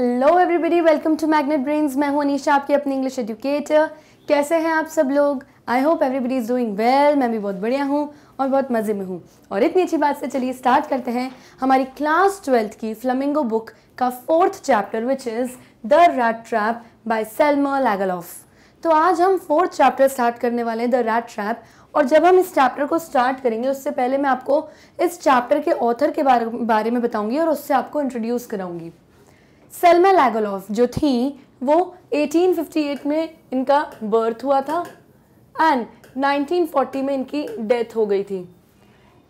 Hello everybody welcome to Magnet Brains मैं हूं अनीशा आपकी अपनी इंग्लिश एजुकेटर कैसे हैं आप सब लोग I hope everybody is doing well मैं भी बहुत बढ़िया हूं और बहुत मज़े में हूं और इतनी अच्छी बात से चलिए स्टार्ट करते हैं हमारी क्लास ट्वेल्थ की फ्लमिंगो बुक का fourth chapter which is the rat trap by Selma Lagerlof तो आज हम फोर्थ चैप्टर स्टार्ट करने वाले हैं द रैट ट्रैप और जब हम इस चैप्टर को स्टार्ट करेंगे उससे पहले मैं आपको इस चैप्टर के ऑथर के बारे में बताऊंगी और उससे आपको इंट्रोड्यूस कराऊंगी सेलमा लागोलॉफ जो थी वो 1858 में इनका बर्थ हुआ था एंड 1940 में इनकी डेथ हो गई थी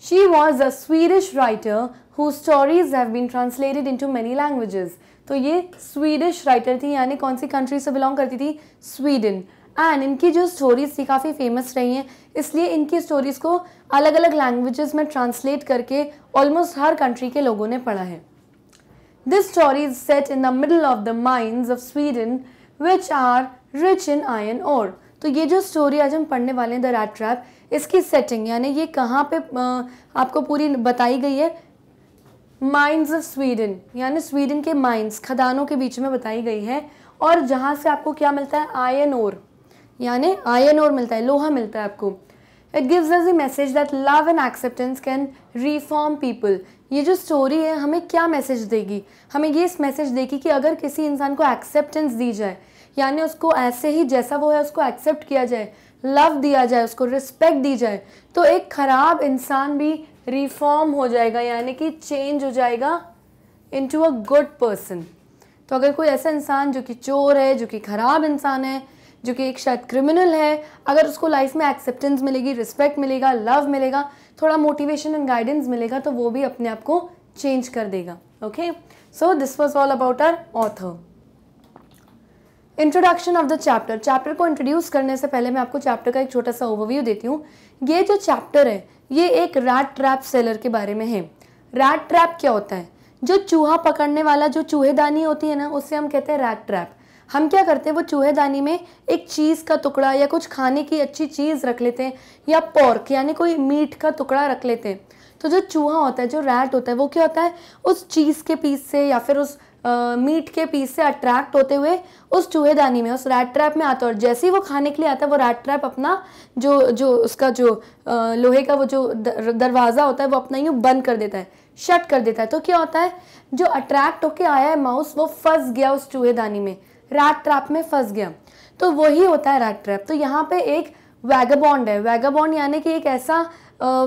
she was a Swedish writer who stories have been translated to many languages तो ये स्वीडिश राइटर थी यानी कौन सी कंट्री से बिलोंग करती थी स्वीडन एंड इनकी जो स्टोरीज़ थी काफ़ी फेमस रही हैं इसलिए इनकी स्टोरीज़ को अलग अलग लैंग्वेजेस में ट्रांसलेट करके ऑलमोस्ट हर कंट्री के लोगों ने पढ़ा है This story is set in the middle of the mines of Sweden which are rich in iron ore. तो ये जो स्टोरी आज हम पढ़ने वाले हैं द रैट ट्रैप इसकी सेटिंग यानी ये कहाँ पे आपको पूरी बताई गई है माइंस ऑफ स्वीडन यानी स्वीडन के माइंस खदानों के बीच में बताई गई है और जहाँ से आपको क्या मिलता है आयन ओर यानी आयन ओर मिलता है लोहा मिलता है आपको it gives us the message that love and acceptance can reform people ये जो स्टोरी है हमें क्या मैसेज देगी हमें ये इस मैसेज देगी कि अगर किसी इंसान को एक्सेप्टेंस दी जाए यानी उसको ऐसे ही जैसा वो है उसको एक्सेप्ट किया जाए लव दिया जाए उसको रिस्पेक्ट दी जाए तो एक ख़राब इंसान भी रिफॉर्म हो जाएगा यानी कि चेंज हो जाएगा इंटू अ गुड पर्सन तो अगर कोई ऐसा इंसान जो कि चोर है जो कि ख़राब इंसान है जो कि एक शायद क्रिमिनल है अगर उसको लाइफ में एक्सेप्टेंस मिलेगी रिस्पेक्ट मिलेगा लव मिलेगा थोड़ा मोटिवेशन एंड गाइडेंस मिलेगा तो वो भी अपने आप को चेंज कर देगा okay so this was all about our author introduction of the chapter chapter को इंट्रोड्यूस करने से पहले मैं आपको चैप्टर का एक छोटा सा ओवरव्यू देती हूँ ये जो चैप्टर है ये एक रैट ट्रैप सेलर के बारे में है रैट ट्रैप क्या होता है जो चूहा पकड़ने वाला जो चूहेदानी होती है ना उससे हम कहते हैं रैट ट्रैप हम क्या करते हैं वो चूहेदानी में एक चीज़ का टुकड़ा या कुछ खाने की अच्छी चीज़ रख लेते हैं या पोर्क यानी कोई मीट का टुकड़ा रख लेते हैं तो जो चूहा होता है जो रैट होता है वो क्या होता है उस चीज़ के पीस से या फिर उस मीट के पीस से अट्रैक्ट होते हुए उस चूहेदानी में उस रैट ट्रैप में आता है और जैसे ही वो खाने के लिए आता है वो रैट ट्रैप अपना जो जो उसका जो आ, लोहे का वो जो दरवाज़ा होता है वो अपना यूँ बंद कर देता है शट कर देता है तो क्या होता है जो अट्रैक्ट होके आया है माउस वो फंस गया उस चूहेदानी में रैट ट्रैप में फंस गया तो वही होता है रैट ट्रैप तो यहाँ पे एक वैगाबॉन्ड है वैगाबॉन्ड यानी कि एक ऐसा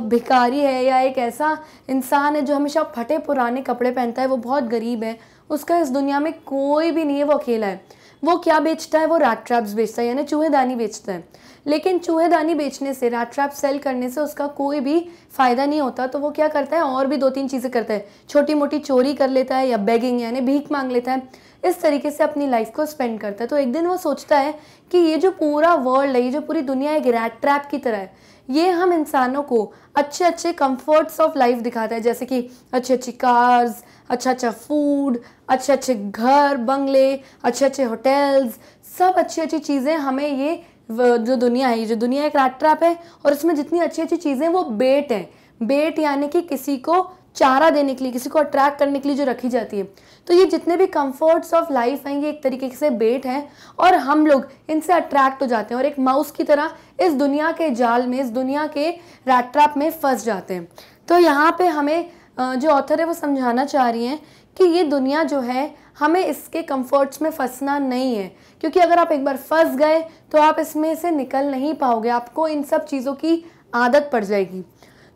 भिकारी है या एक ऐसा इंसान है जो हमेशा फटे पुराने कपड़े पहनता है वो बहुत गरीब है उसका इस दुनिया में कोई भी नहीं है वो अकेला है वो क्या बेचता है वो रैट ट्रैप्स बेचता है यानी चूहेदानी बेचता है लेकिन चूहेदानी बेचने से रैट ट्रैप सेल करने से उसका कोई भी फ़ायदा नहीं होता तो वो क्या करता है और भी दो तीन चीज़ें करता है छोटी मोटी चोरी कर लेता है या बेगिंग यानी भीख मांग लेता है इस तरीके से अपनी लाइफ को स्पेंड करता है तो एक दिन वो सोचता है कि ये जो पूरा वर्ल्ड है ये जो पूरी दुनिया एक रैट ट्रैप की तरह है ये हम इंसानों को अच्छे अच्छे कंफर्ट्स ऑफ लाइफ दिखाता है जैसे कि अच्छी अच्छी कार्स अच्छा अच्छा फूड अच्छे अच्छे घर बंगले अच्छे अच्छे होटल्स सब अच्छी अच्छी चीज़ें हमें ये जो दुनिया है ये जो दुनिया एक रैट ट्रैप है और इसमें जितनी अच्छी अच्छी चीज़ें वो बेट हैं बेट यानी कि किसी को चारा देने के लिए किसी को अट्रैक्ट करने के लिए जो रखी जाती है तो ये जितने भी कंफर्ट्स ऑफ लाइफ हैं ये एक तरीके से बेट हैं और हम लोग इनसे अट्रैक्ट हो जाते हैं और एक माउस की तरह इस दुनिया के जाल में इस दुनिया के रैट्रैप में फंस जाते हैं तो यहाँ पे हमें जो ऑथर है वो समझाना चाह रही हैं कि ये दुनिया जो है हमें इसके कंफर्ट्स में फंसना नहीं है क्योंकि अगर आप एक बार फंस गए तो आप इसमें से निकल नहीं पाओगे आपको इन सब चीज़ों की आदत पड़ जाएगी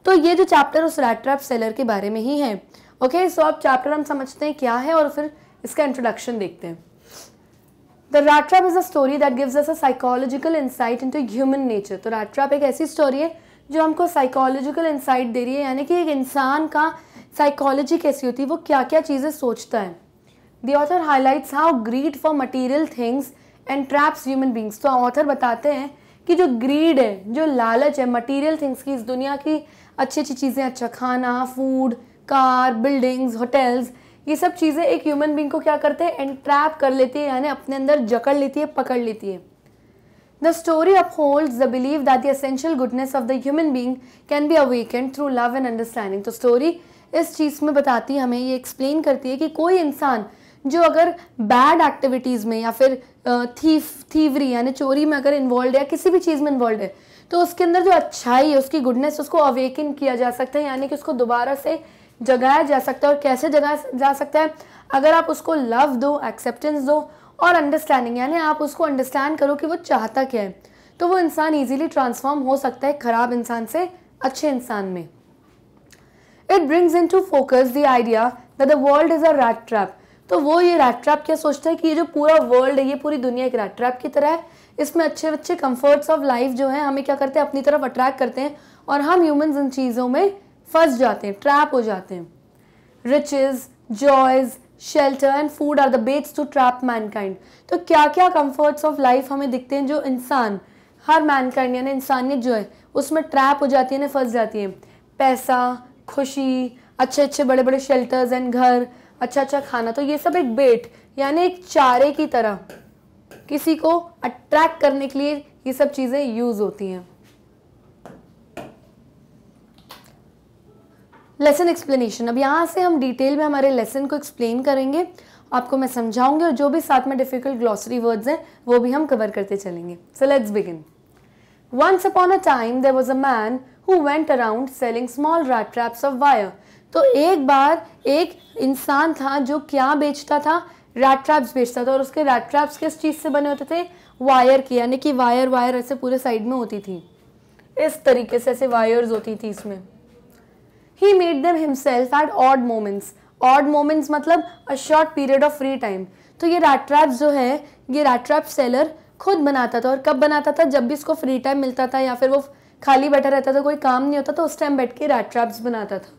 तो ये जो चैप्टर उस रैट ट्रैप सेलर के बारे में ही है ओके सो अब चैप्टर हम समझते हैं क्या है और फिर इसका इंट्रोडक्शन देखते हैं the rat trap is a story that gives us a psychological insight into human nature तो रैट ट्रैप एक ऐसी स्टोरी है जो हमको साइकोलॉजिकल इंसाइट दे रही है यानी कि एक इंसान का साइकोलॉजी कैसी होती है वो क्या क्या चीज़ें सोचता है the author highlights how greed for material things and traps human beings तो ऑथर बताते हैं कि जो ग्रीड है जो लालच है मटीरियल थिंग्स की इस दुनिया की अच्छी अच्छी चीज़ें अच्छा खाना फूड कार बिल्डिंग्स होटल्स ये सब चीज़ें एक ह्यूमन बींग को क्या करते हैं एंट्रैप कर लेती है यानी अपने अंदर जकड़ लेती है पकड़ लेती है the story of hold the believe that the essential goodness of the human being can be awaken through love and understanding तो स्टोरी इस चीज़ में बताती है हमें ये एक्सप्लेन करती है कि कोई इंसान जो अगर बैड एक्टिविटीज़ में या फिर थीफ थीवरी यानी चोरी में अगर इन्वॉल्व है या किसी भी चीज़ में इन्वॉल्व है तो उसके अंदर जो अच्छाई है उसकी गुडनेस उसको अवेकन किया जा सकता है यानी कि उसको दोबारा से जगाया जा सकता है और कैसे जगाया जा सकता है अगर आप उसको लव दो एक्सेप्टेंस दो और अंडरस्टैंडिंग यानी आप उसको अंडरस्टैंड करो कि वो चाहता क्या है तो वो इंसान ईजिली ट्रांसफॉर्म हो सकता है ख़राब इंसान से अच्छे इंसान में it brings into focus the idea that the world is a rat trap तो वो ये रैट ट्रैप क्या सोचता है कि ये जो पूरा वर्ल्ड है ये पूरी दुनिया एक रैट ट्रैप की तरह है इसमें अच्छे अच्छे कम्फर्ट्स ऑफ लाइफ जो है हमें क्या करते हैं अपनी तरफ अट्रैक्ट करते हैं और हम ह्यूम इन चीज़ों में फंस जाते हैं ट्रैप हो जाते हैं riches joys shelter and food are the baits to trap mankind तो क्या क्या कम्फर्ट्स ऑफ लाइफ हमें दिखते हैं जो इंसान हर मैनकाइंड यानी इंसानियत जो है उसमें ट्रैप हो जाती है ना फंस जाती है पैसा खुशी अच्छे अच्छे बड़े बड़े शेल्टर्स एंड घर अच्छा अच्छा खाना तो ये सब एक बेट यानी एक चारे की तरह किसी को अट्रैक्ट करने के लिए ये सब चीज़ें यूज होती हैं लेसन एक्सप्लेनेशन अब यहां से हम डिटेल में हमारे लेसन को एक्सप्लेन करेंगे आपको मैं समझाऊंगी और जो भी साथ में डिफिकल्ट ग्लॉसरी वर्ड्स हैं वो भी हम कवर करते चलेंगे so let's begin once upon a time there was a man who went around selling small rat traps of wire तो एक बार एक इंसान था जो क्या बेचता था रैट ट्रैप्स बेचता था और उसके रैट ट्रैप्स किस चीज़ से बने होते थे वायर के यानी कि वायर वायर ऐसे पूरे साइड में होती थी इस तरीके से ऐसे वायर्स होती थी इसमें he made them himself at odd moments odd moments मतलब a short period of free time तो ये रैट ट्रैप्स जो है ये रैट ट्रैप सेलर खुद बनाता था और कब बनाता था जब भी इसको फ्री टाइम मिलता था या फिर वो खाली बैठा रहता था कोई काम नहीं होता तो उस टाइम बैठ के रैट ट्रैप्स बनाता था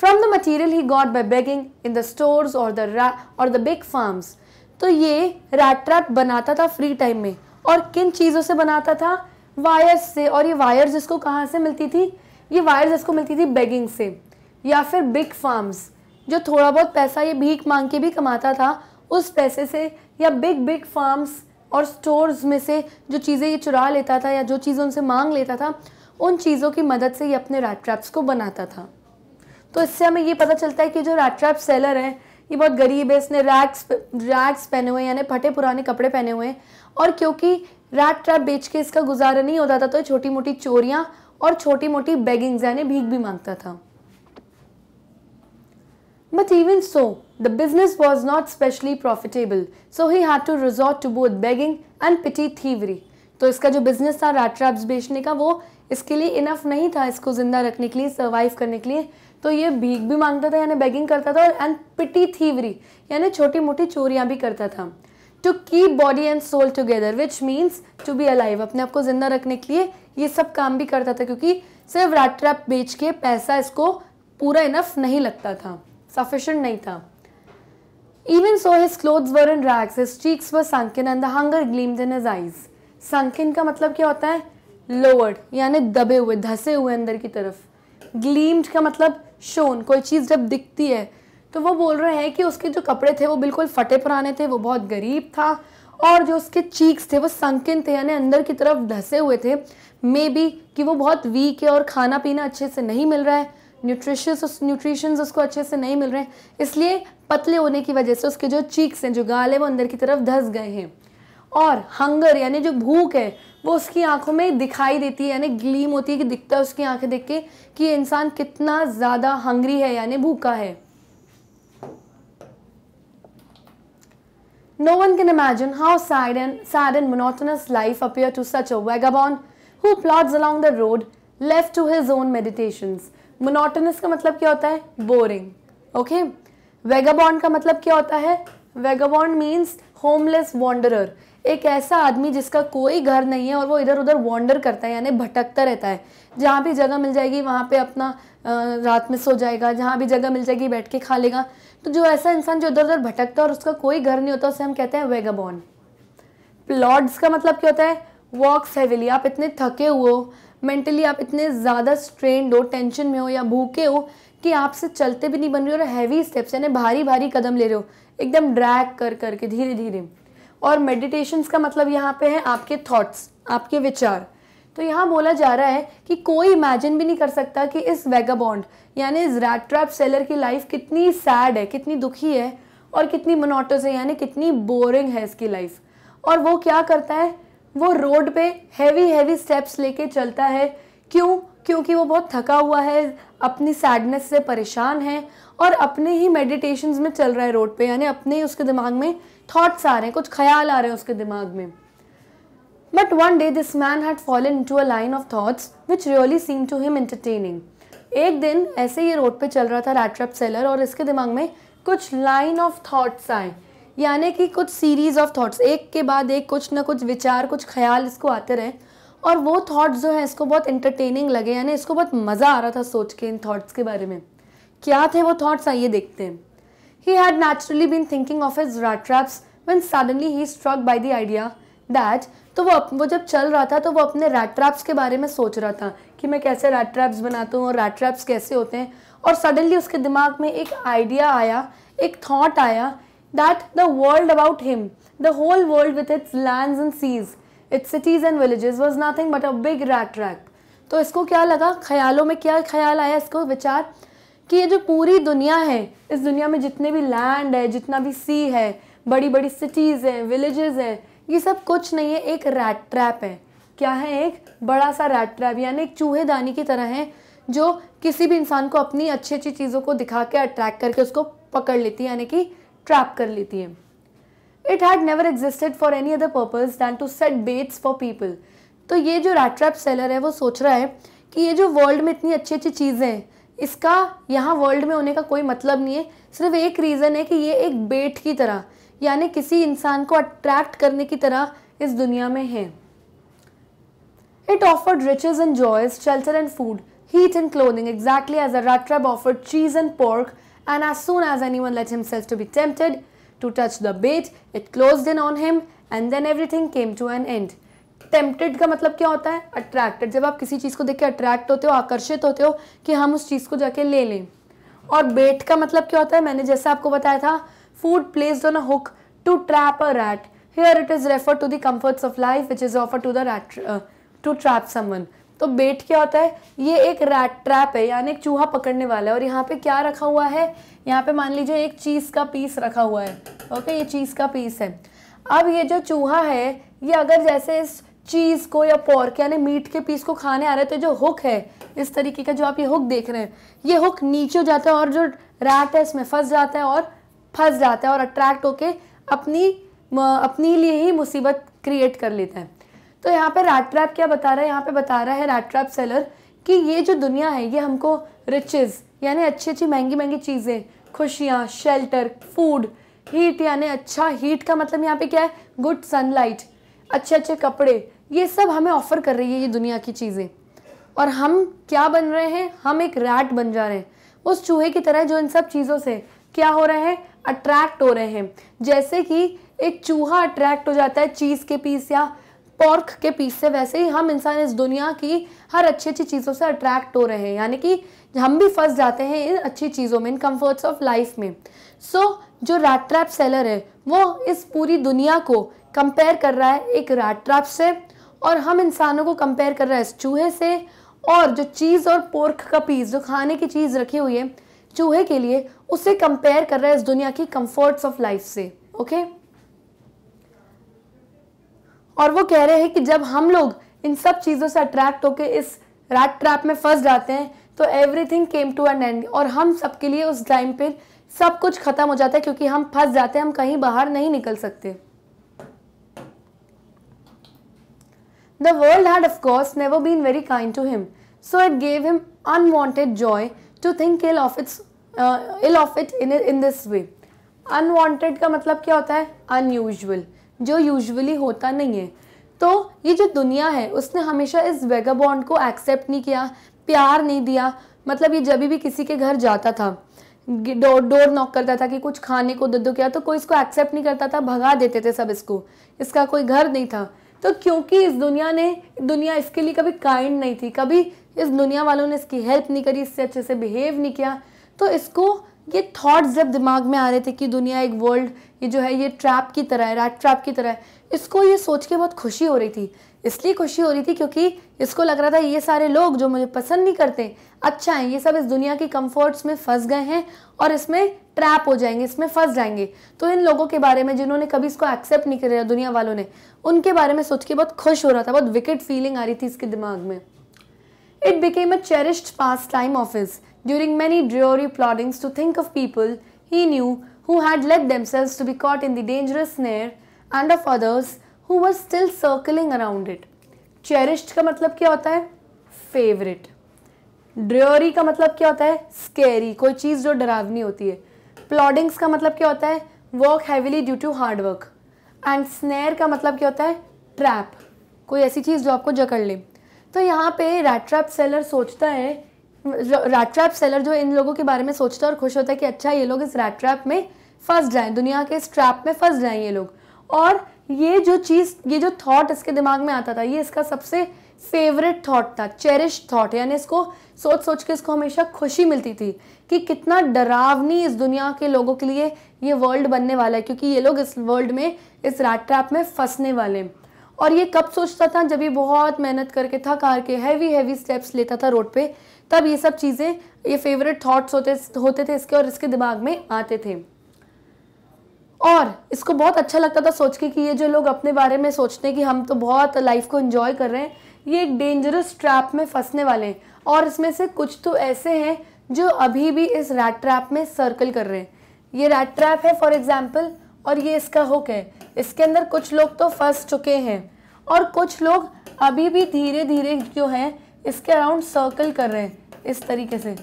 from the material he got by begging in the stores और द और द बिग फार्म्स तो ये रैट ट्रैप बनाता था फ्री टाइम में और किन चीज़ों से बनाता था वायर्स से और ये वायर्स इसको कहाँ से मिलती थी ये वायर्स इसको मिलती थी बेगिंग से या फिर बिग फार्म्स जो थोड़ा बहुत पैसा ये भीख मांग के भी कमाता था उस पैसे से या बिग बिग फार्म्स और स्टोर्स में से जो चीज़ें ये चुरा लेता था या जो चीज़ें उनसे मांग लेता था उन चीज़ों की मदद से ये अपने रैट ट्रैप्स को बनाता था तो इससे हमें ये पता चलता है कि जो रैट्रैप सेलर है ये बहुत गरीब है इसने रैक्स रैक्स पहने हुए यानी फटे पुराने कपड़े पहने हुए हैं और क्योंकि रैट ट्रैप बेच के इसका गुजारा नहीं होता था तो छोटी मोटी चोरियाँ और छोटी मोटी बैगिंग्स यानी भीख भी मांगता था but even so the business was not specially profitable so he had to resort to both begging and petty thievery तो इसका जो बिजनेस था रैट ट्रैप्स बेचने का वो इसके लिए इनफ नहीं था इसको ज़िंदा रखने के लिए सर्वाइव करने के लिए तो ये भीख भी मांगता था यानी बेगिंग करता था और एंड पिटी थीवरी यानी छोटी मोटी चोरियाँ भी करता था to keep body and soul together which means to be alive अपने आप को जिंदा रखने के लिए ये सब काम भी करता था क्योंकि सिर्फ रात ट्रैप बेच के पैसा इसको पूरा इनफ नहीं लगता था सफिशेंट नहीं था even so his clothes were in rags his cheeks were sunken and the hunger gleam in his eyes sunken का मतलब क्या होता है लोअर्ड यानी दबे हुए धसे हुए अंदर की तरफ ग्लीम्ड का मतलब शोन कोई चीज़ जब दिखती है तो वो बोल रहे हैं कि उसके जो कपड़े थे वो बिल्कुल फटे पुराने थे वो बहुत गरीब था और जो उसके चीक्स थे वो संकिन थे यानी अंदर की तरफ धसे हुए थे मे बी कि वो बहुत वीक है और खाना पीना अच्छे से नहीं मिल रहा है न्यूट्रिशस न्यूट्रिशंस उसको अच्छे से नहीं मिल रहे हैं इसलिए पतले होने की वजह से उसके जो चीक्स हैं जो गाल है वो अंदर की तरफ धस गए हैं और हंगर यानी जो भूख है वो उसकी आंखों में दिखाई देती है यानी ग्लीम होती है कि दिखता है उसकी आंखें देख के कि ये इंसान कितना ज़्यादा हंगरी है यानी भूखा है No one can imagine how sad and, sad and monotonous life appear to such a vagabond who plods along the road left to his own meditations. Monotonous का मतलब क्या होता है बोरिंग ओके वेगाबॉन्ड का मतलब क्या होता है वेगाबॉन्ड मीन्स होमलेस वॉन्डरर एक ऐसा आदमी जिसका कोई घर नहीं है और वो इधर उधर वॉन्डर करता है यानी भटकता रहता है जहाँ भी जगह मिल जाएगी वहाँ पे अपना रात में सो जाएगा जहाँ भी जगह मिल जाएगी बैठ के खा लेगा तो जो ऐसा इंसान जो इधर उधर भटकता है और उसका कोई घर नहीं होता उसे हम कहते हैं वेगाबॉन प्लॉड्स का मतलब क्या होता है वॉक्स हैविली आप इतने थके हुए हो मेंटली आप इतने ज़्यादा स्ट्रेंड हो टेंशन में हो या भूखे हो कि आपसे चलते भी नहीं बन रहे हो और हैवी स्टेप्स यानी भारी भारी कदम ले रहे हो एकदम ड्रैग कर करके धीरे धीरे और मेडिटेशंस का मतलब यहाँ पे है आपके थॉट्स आपके विचार तो यहाँ बोला जा रहा है कि कोई इमेजिन भी नहीं कर सकता कि इस वेगाबॉन्ड यानी इस रैट ट्रैप सेलर की लाइफ कितनी सैड है कितनी दुखी है और कितनी मोनोटस है यानी कितनी बोरिंग है इसकी लाइफ और वो क्या करता है वो रोड पे हैवी हैवी स्टेप्स लेके चलता है क्यों क्योंकि वो बहुत थका हुआ है अपनी सैडनेस से परेशान है और अपने ही मेडिटेशंस में चल रहा है रोड पे यानी अपने ही उसके दिमाग में थॉट्स आ रहे हैं कुछ ख्याल आ रहे हैं उसके दिमाग में but one day this man had fallen into a line of thoughts which really seem to him entertaining एक दिन ऐसे ही रोड पे चल रहा था रैट्रैप सेलर और इसके दिमाग में कुछ लाइन ऑफ थाट्स आए यानी कि कुछ सीरीज़ ऑफ थाट्स एक के बाद एक कुछ ना कुछ विचार कुछ ख्याल इसको आते रहे और वो थाट्स जो है इसको बहुत इंटरटेनिंग लगे यानी इसको बहुत मज़ा आ रहा था सोच के इन थॉट्स के बारे में क्या थे वो थाट्स आइए देखते हैं He had naturally been thinking of his rat traps when suddenly he struck by the idea that तो वो वो जब चल रहा था तो वो अपने रैट ट्रैप्स के बारे में सोच रहा था कि मैं कैसे रैट ट्रैप्स बनाता हूँ और रैट ट्रैप्स कैसे होते हैं और सडनली उसके दिमाग में एक आइडिया आया एक थॉट आया that the world about him the whole world with its land and seas its cities and villages was nothing but a big rat trap तो इसको क्या लगा ख्यालों में क्या ख्याल आया इसको विचार कि ये जो पूरी दुनिया है इस दुनिया में जितने भी लैंड है जितना भी सी है बड़ी बड़ी सिटीज़ हैं विलेजेस हैं ये सब कुछ नहीं है एक रैट ट्रैप है क्या है एक बड़ा सा रैट ट्रैप यानी एक चूहेदानी की तरह है जो किसी भी इंसान को अपनी अच्छी अच्छी चीज़ों को दिखा के अट्रैक्ट करके उसको पकड़ लेती है यानी कि ट्रैप कर लेती है it had never existed for any other purpose than to set baits for people तो ये जो रैट ट्रैप सेलर है वो सोच रहा है कि ये जो वर्ल्ड में इतनी अच्छी अच्छी चीज़ें हैं इसका यहाँ वर्ल्ड में होने का कोई मतलब नहीं है सिर्फ एक रीज़न है कि ये एक बेट की तरह यानी किसी इंसान को अट्रैक्ट करने की तरह इस दुनिया में है it offered riches and joys shelter and food heat and clothing exactly as a trap offered cheese and pork and as soon as any one let himself to be tempted to touch the bait it closed in on him and then everything came to an end tempted का मतलब क्या होता है attracted जब आप किसी चीज़ को देख के अट्रैक्ट होते हो आकर्षित होते हो कि हम उस चीज़ को जाके ले लें और बेट का मतलब क्या होता है मैंने जैसे आपको बताया था food place on a hook to trap a rat here it is refer to the comforts of life which is offer to the rat to trap someone तो बेट क्या होता है ये एक रैट ट्रैप है यानी एक चूहा पकड़ने वाला है और यहाँ पे क्या रखा हुआ है यहाँ पे मान लीजिए एक चीज़ का पीस रखा हुआ है ओके ये चीज़ का पीस है अब ये जो चूहा है ये अगर जैसे इस चीज़ को या पॉर्क यानी मीट के पीस को खाने आ रहे थे जो हुक है इस तरीके का जो आप ये हुक देख रहे हैं ये हुक नीचे जाता है और जो रैट है इसमें फंस जाता है और फंस जाता है और अट्रैक्ट होके अपनी अपनी लिए ही मुसीबत क्रिएट कर लेता है तो यहाँ पे रैट ट्रैप क्या बता रहा है यहाँ पे बता रहा है रैट ट्रैप सेलर कि ये जो दुनिया है ये हमको रिचेज़ यानी अच्छी अच्छी महंगी महंगी चीज़ें खुशियाँ शेल्टर फूड हीट यानी अच्छा हीट का मतलब यहाँ पे क्या है गुड सनलाइट अच्छे अच्छे कपड़े ये सब हमें ऑफर कर रही है ये दुनिया की चीज़ें और हम क्या बन रहे हैं हम एक रैट बन जा रहे हैं उस चूहे की तरह जो इन सब चीज़ों से क्या हो रहे हैं अट्रैक्ट हो रहे हैं जैसे कि एक चूहा अट्रैक्ट हो जाता है चीज़ के पीस या पॉर्क के पीस से वैसे ही हम इंसान इस दुनिया की हर अच्छी अच्छी चीज़ों से अट्रैक्ट हो रहे हैं यानी कि हम भी फंस जाते हैं इन अच्छी चीज़ों में इन कम्फर्ट्स ऑफ लाइफ में सो so, जो रैट ट्रैप सेलर है वो इस पूरी दुनिया को कंपेयर कर रहा है एक रैट ट्रैप से और हम इंसानों को कंपेयर कर रहे हैं चूहे से और जो चीज़ और पोर्क का पीस जो खाने की चीज़ रखी हुई है चूहे के लिए उसे कंपेयर कर रहा है इस दुनिया की कंफर्ट्स ऑफ लाइफ से ओके और वो कह रहे हैं कि जब हम लोग इन सब चीज़ों से अट्रैक्ट होकर इस रैट ट्रैप में फंस जाते हैं तो everything came to an end और हम सबके लिए उस टाइम पर सब कुछ ख़त्म हो जाता है क्योंकि हम फंस जाते हैं हम कहीं बाहर नहीं निकल सकते The world had, of course, never been very kind to him, so it gave him unwanted joy to think ill of its uh, ill of it in in this way. Unwanted का मतलब क्या होता है Unusual, जो usually होता नहीं है तो ये जो दुनिया है उसने हमेशा इस वेगाबॉन्ड को एक्सेप्ट नहीं किया प्यार नहीं दिया मतलब ये जब भी किसी के घर जाता था डोर डोर नॉक करता था कि कुछ खाने को दे दो क्या तो कोई इसको एक्सेप्ट नहीं करता था भगा देते थे सब इसको इसका कोई घर नहीं था तो क्योंकि इस दुनिया ने दुनिया इसके लिए कभी काइंड नहीं थी कभी इस दुनिया वालों ने इसकी हेल्प नहीं करी इससे अच्छे से बिहेव नहीं किया तो इसको ये थॉट्स जब दिमाग में आ रहे थे कि दुनिया एक वर्ल्ड ये जो है ये ट्रैप की तरह है रैट ट्रैप की तरह है इसको ये सोच के बहुत खुशी हो रही थी इसलिए खुशी हो रही थी क्योंकि इसको लग रहा था ये सारे लोग जो मुझे पसंद नहीं करते अच्छा हैं ये सब इस दुनिया की कम्फर्ट्स में फंस गए हैं और इसमें ट्रैप हो जाएंगे इसमें फंस जाएंगे तो इन लोगों के बारे में जिन्होंने कभी इसको एक्सेप्ट नहीं किया दुनिया वालों ने उनके बारे में सोच के बहुत खुश हो रहा था बहुत विकेट फीलिंग आ रही थी इसके दिमाग में it became a cherished pastime of his during many dreary ploddings to think of people he knew had let them themselves to be caught in the dangerous snare and of others who were still circling around it cherished का मतलब क्या होता है favourite ड्रियोरी का मतलब क्या होता है स्केरी कोई चीज़ जो डरावनी होती है प्लॉडिंग्स का मतलब क्या होता है work heavily due to hard work and snare का मतलब क्या होता है ट्रैप कोई ऐसी चीज़ जो आपको जकड़ ले तो यहाँ पे रैट ट्रैप सेलर सोचता है रैट ट्रैप सेलर जो इन लोगों के बारे में सोचता है और खुश होता है कि अच्छा ये लोग इस रैट ट्रैप में फंस जाएं दुनिया के इस ट्रैप में फंस जाएं ये लोग और ये जो चीज़ ये जो थॉट इसके दिमाग में आता था ये इसका सबसे फेवरेट थॉट था चेरिश थॉट यानी इसको सोच सोच के इसको हमेशा खुशी मिलती थी कि कितना डरावनी इस दुनिया के लोगों के लिए ये वर्ल्ड बनने वाला है क्योंकि ये लोग इस वर्ल्ड में इस रैट ट्रैप में फंसने वाले हैं और ये कब सोचता था जब ये बहुत मेहनत करके था कार के हैवी हैवी स्टेप्स लेता था रोड पे तब ये सब चीज़ें ये फेवरेट थॉट्स होते होते थे इसके और इसके दिमाग में आते थे और इसको बहुत अच्छा लगता था सोच के कि ये जो लोग अपने बारे में सोचते हैं कि हम तो बहुत लाइफ को इन्जॉय कर रहे हैं ये एक डेंजरस ट्रैप में फंसने वाले हैं और इसमें से कुछ तो ऐसे हैं जो अभी भी इस रैट ट्रैप में सर्कल कर रहे हैं ये रैट ट्रैप है फॉर एग्जाम्पल और ये इसका हुक है इसके अंदर कुछ लोग तो फंस चुके हैं और कुछ लोग अभी भी धीरे धीरे जो है इसके अराउंड सर्कल कर रहे हैं इस तरीके से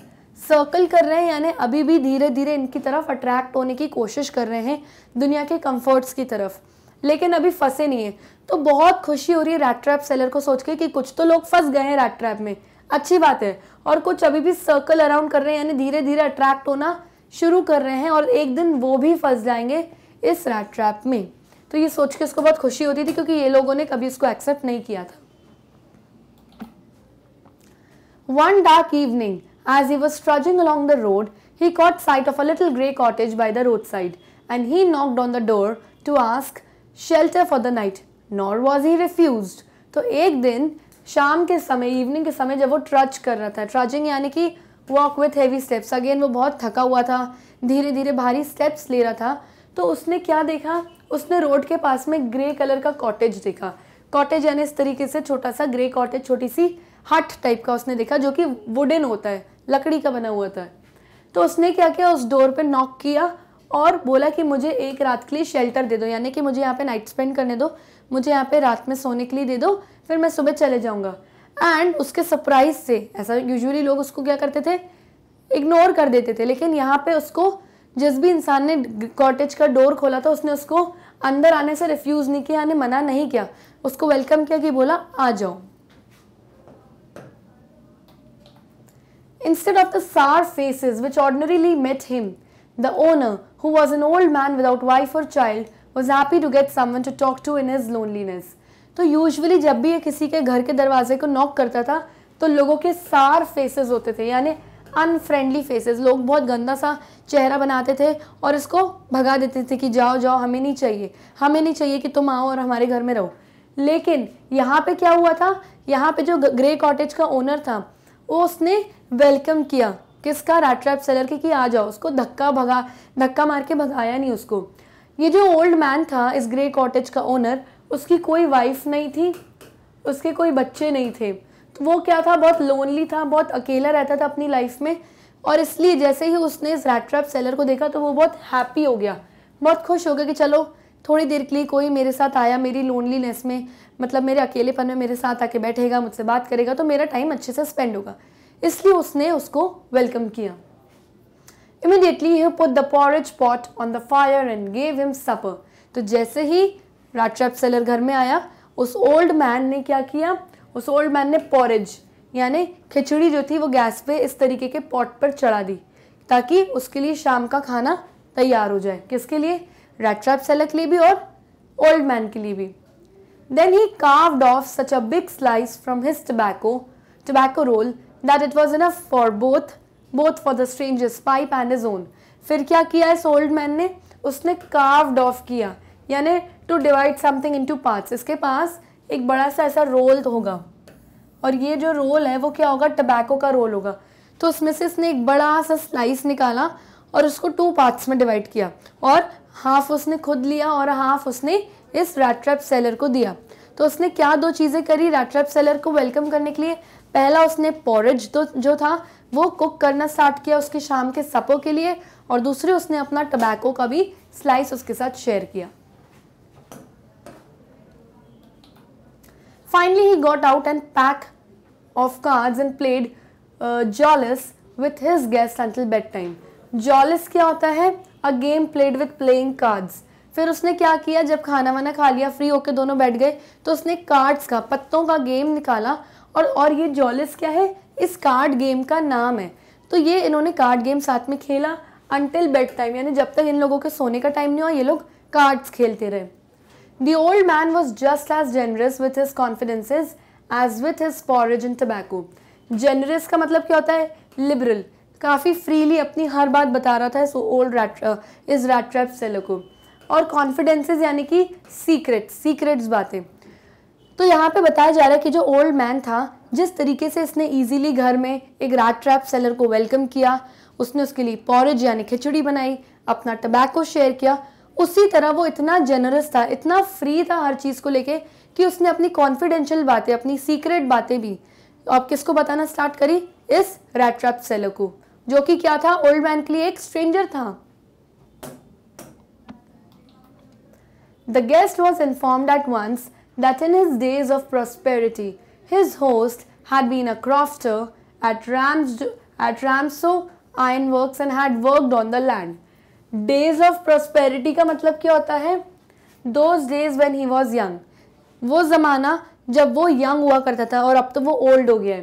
सर्कल कर रहे हैं यानी अभी भी धीरे धीरे इनकी तरफ अट्रैक्ट होने की कोशिश कर रहे हैं दुनिया के कंफर्ट्स की तरफ लेकिन अभी फंसे नहीं है तो बहुत खुशी हो रही है रैट ट्रैप सेलर को सोच के कि कुछ तो लोग फंस गए हैं रैट ट्रैप में अच्छी बात है और कुछ अभी भी सर्कल अराउंड कर रहे हैं यानी धीरे धीरे अट्रैक्ट होना शुरू कर रहे हैं और एक दिन वो भी फंस जाएंगे इस रैट ट्रैप में तो ये सोच के इसको बहुत खुशी होती थी क्योंकि ये लोगों ने कभी इसको एक्सेप्ट नहीं किया था one dark evening as he trudging along the road he caught sight of a little grey cottage by the roadside and he knock on the door to ask shelter for the night nor was he refuse तो एक दिन शाम के समय evening के समय जब वो ट्रच कर रहा था ट्रचिंग यानी कि walk with heavy steps again वो बहुत थका हुआ था धीरे धीरे भारी स्टेप्स ले रहा था तो उसने क्या देखा उसने रोड के पास में ग्रे कलर का कॉटेज देखा कॉटेज यानी इस तरीके से छोटा सा ग्रे कॉटेज छोटी सी हट टाइप का उसने देखा जो कि वुडन होता है लकड़ी का बना हुआ था तो उसने क्या किया उस डोर पे नॉक किया और बोला कि मुझे एक रात के लिए शेल्टर दे दो यानी कि मुझे यहाँ पे नाइट स्पेंड करने दो मुझे यहाँ पे रात में सोने के लिए दे दो फिर मैं सुबह चले जाऊंगा एंड उसके सरप्राइज से ऐसा यूजुअली लोग उसको क्या करते थे इग्नोर कर देते थे लेकिन यहाँ पे उसको जिस भी इंसान ने कॉटेज का डोर खोला था उसने उसको अंदर आने से रिफ्यूज़ नहीं किया यानी मना नहीं किया उसको वेलकम किया कि बोला आ जाओ instead of the sour faces which ordinarily met him the owner who was an old man without wife or child was happy to get someone to talk to in his loneliness तो usually जब भी ये किसी के घर के दरवाजे को नॉक करता था तो लोगों के सार फेसेस होते थे यानी अनफ्रेंडली फेसेस लोग बहुत गंदा सा चेहरा बनाते थे और इसको भगा देते थे कि जाओ जाओ हमें नहीं चाहिए हमें नहीं चाहिए कि तुम आओ और हमारे घर में रहो लेकिन यहाँ पे क्या हुआ था यहाँ पे जो ग्रे कॉटेज का ओनर था वो उसने वेलकम किया किसका राट्रैप सेलर के कि आ जाओ उसको धक्का भगा धक्का मार के भगाया नहीं उसको ये जो ओल्ड मैन था इस ग्रे कॉटेज का ओनर उसकी कोई वाइफ नहीं थी उसके कोई बच्चे नहीं थे तो वो क्या था बहुत लोनली था बहुत अकेला रहता था अपनी लाइफ में और इसलिए जैसे ही उसने इस रैट ट्रैप सेलर को देखा तो वो बहुत हैप्पी हो गया बहुत खुश हो गया कि चलो थोड़ी देर के लिए कोई मेरे साथ आया मेरी लोनलीनेस में मतलब मेरे अकेलेपन में मेरे साथ आके बैठेगा मुझसे बात करेगा तो मेरा टाइम अच्छे से स्पेंड होगा इसलिए उसने उसको वेलकम किया immediately he put the porridge pot on the fire and gave him supper तो जैसे ही राट्रैप सेलर घर में आया उस ओल्ड मैन ने क्या किया उस ओल्ड मैन ने पॉरेज यानी खिचड़ी जो थी वो गैस पे इस तरीके के पॉट पर चढ़ा दी ताकि उसके लिए शाम का खाना तैयार हो जाए किसके लिए रैट्रैप सेलर के लिए भी और ओल्ड मैन के लिए भी then he carved off such a big slice from his tobacco tobacco roll that it was enough for both both for the stranger's pipe and his own फिर क्या किया इस ओल्ड मैन ने उसने carved off किया यानी to divide something into parts इसके पास एक बड़ा सा ऐसा रोल होगा और ये जो रोल है वो क्या होगा टबैको का रोल होगा तो उसमें से इसने एक बड़ा सा स्लाइस निकाला और उसको टू पार्ट्स में डिवाइड किया और हाफ उसने खुद लिया और हाफ उसने इस रैट्रैप सेलर को दिया तो उसने क्या दो चीज़ें करी रैट्रैप सेलर को वेलकम करने के लिए पहला उसने पॉरेज तो जो था वो कुक करना स्टार्ट किया उसके शाम के सपों के लिए और दूसरे उसने अपना टबैको का भी स्लाइस उसके साथ शेयर किया Finally, he got out and pack of cards and played uh, Jollis with his guest until bedtime. Jollis क्या होता है A game played with playing cards. फिर उसने क्या किया जब खाना वाना खा लिया फ्री होके दोनों बैठ गए तो उसने कार्ड्स का पत्तों का गेम निकाला और और ये जॉलिस क्या है इस कार्ड गेम का नाम है तो ये इन्होंने कार्ड गेम साथ में खेला अनटिल बेड टाइम यानी जब तक इन लोगों के सोने का टाइम नहीं हुआ ये लोग कार्ड्स खेलते रहे The old man was just as generous with his confidences as with his porridge and tobacco. Generous का मतलब क्या होता है Liberal. काफ़ी freely अपनी हर बात बता रहा था इस old rat uh, इस रैट ट्रैप सेलर को और कॉन्फिडेंसेज यानी कि सीक्रेट सीक्रेट्स बातें तो यहाँ पे बताया जा रहा है कि जो ओल्ड मैन था जिस तरीके से इसने इजीली घर में एक रैट ट्रैप सेलर को वेलकम किया उसने उसके लिए पॉरेज यानी खिचड़ी बनाई अपना टबैको शेयर किया उसी तरह वो इतना जेनरस था इतना फ्री था हर चीज़ को लेके कि उसने अपनी कॉन्फिडेंशियल बातें अपनी सीक्रेट बातें भी आप किसको बताना स्टार्ट करी इस रेड सेलर को जो कि क्या था ओल्ड मैन के लिए एक स्ट्रेंजर था the guest was informed at once in his days of prosperity his host had been a crofter at Rams at Ramsjo iron work and had worked on the land days of prosperity का मतलब क्या होता है those days when he was young वो ज़माना जब वो young हुआ करता था और अब तो वो ओल्ड हो गया है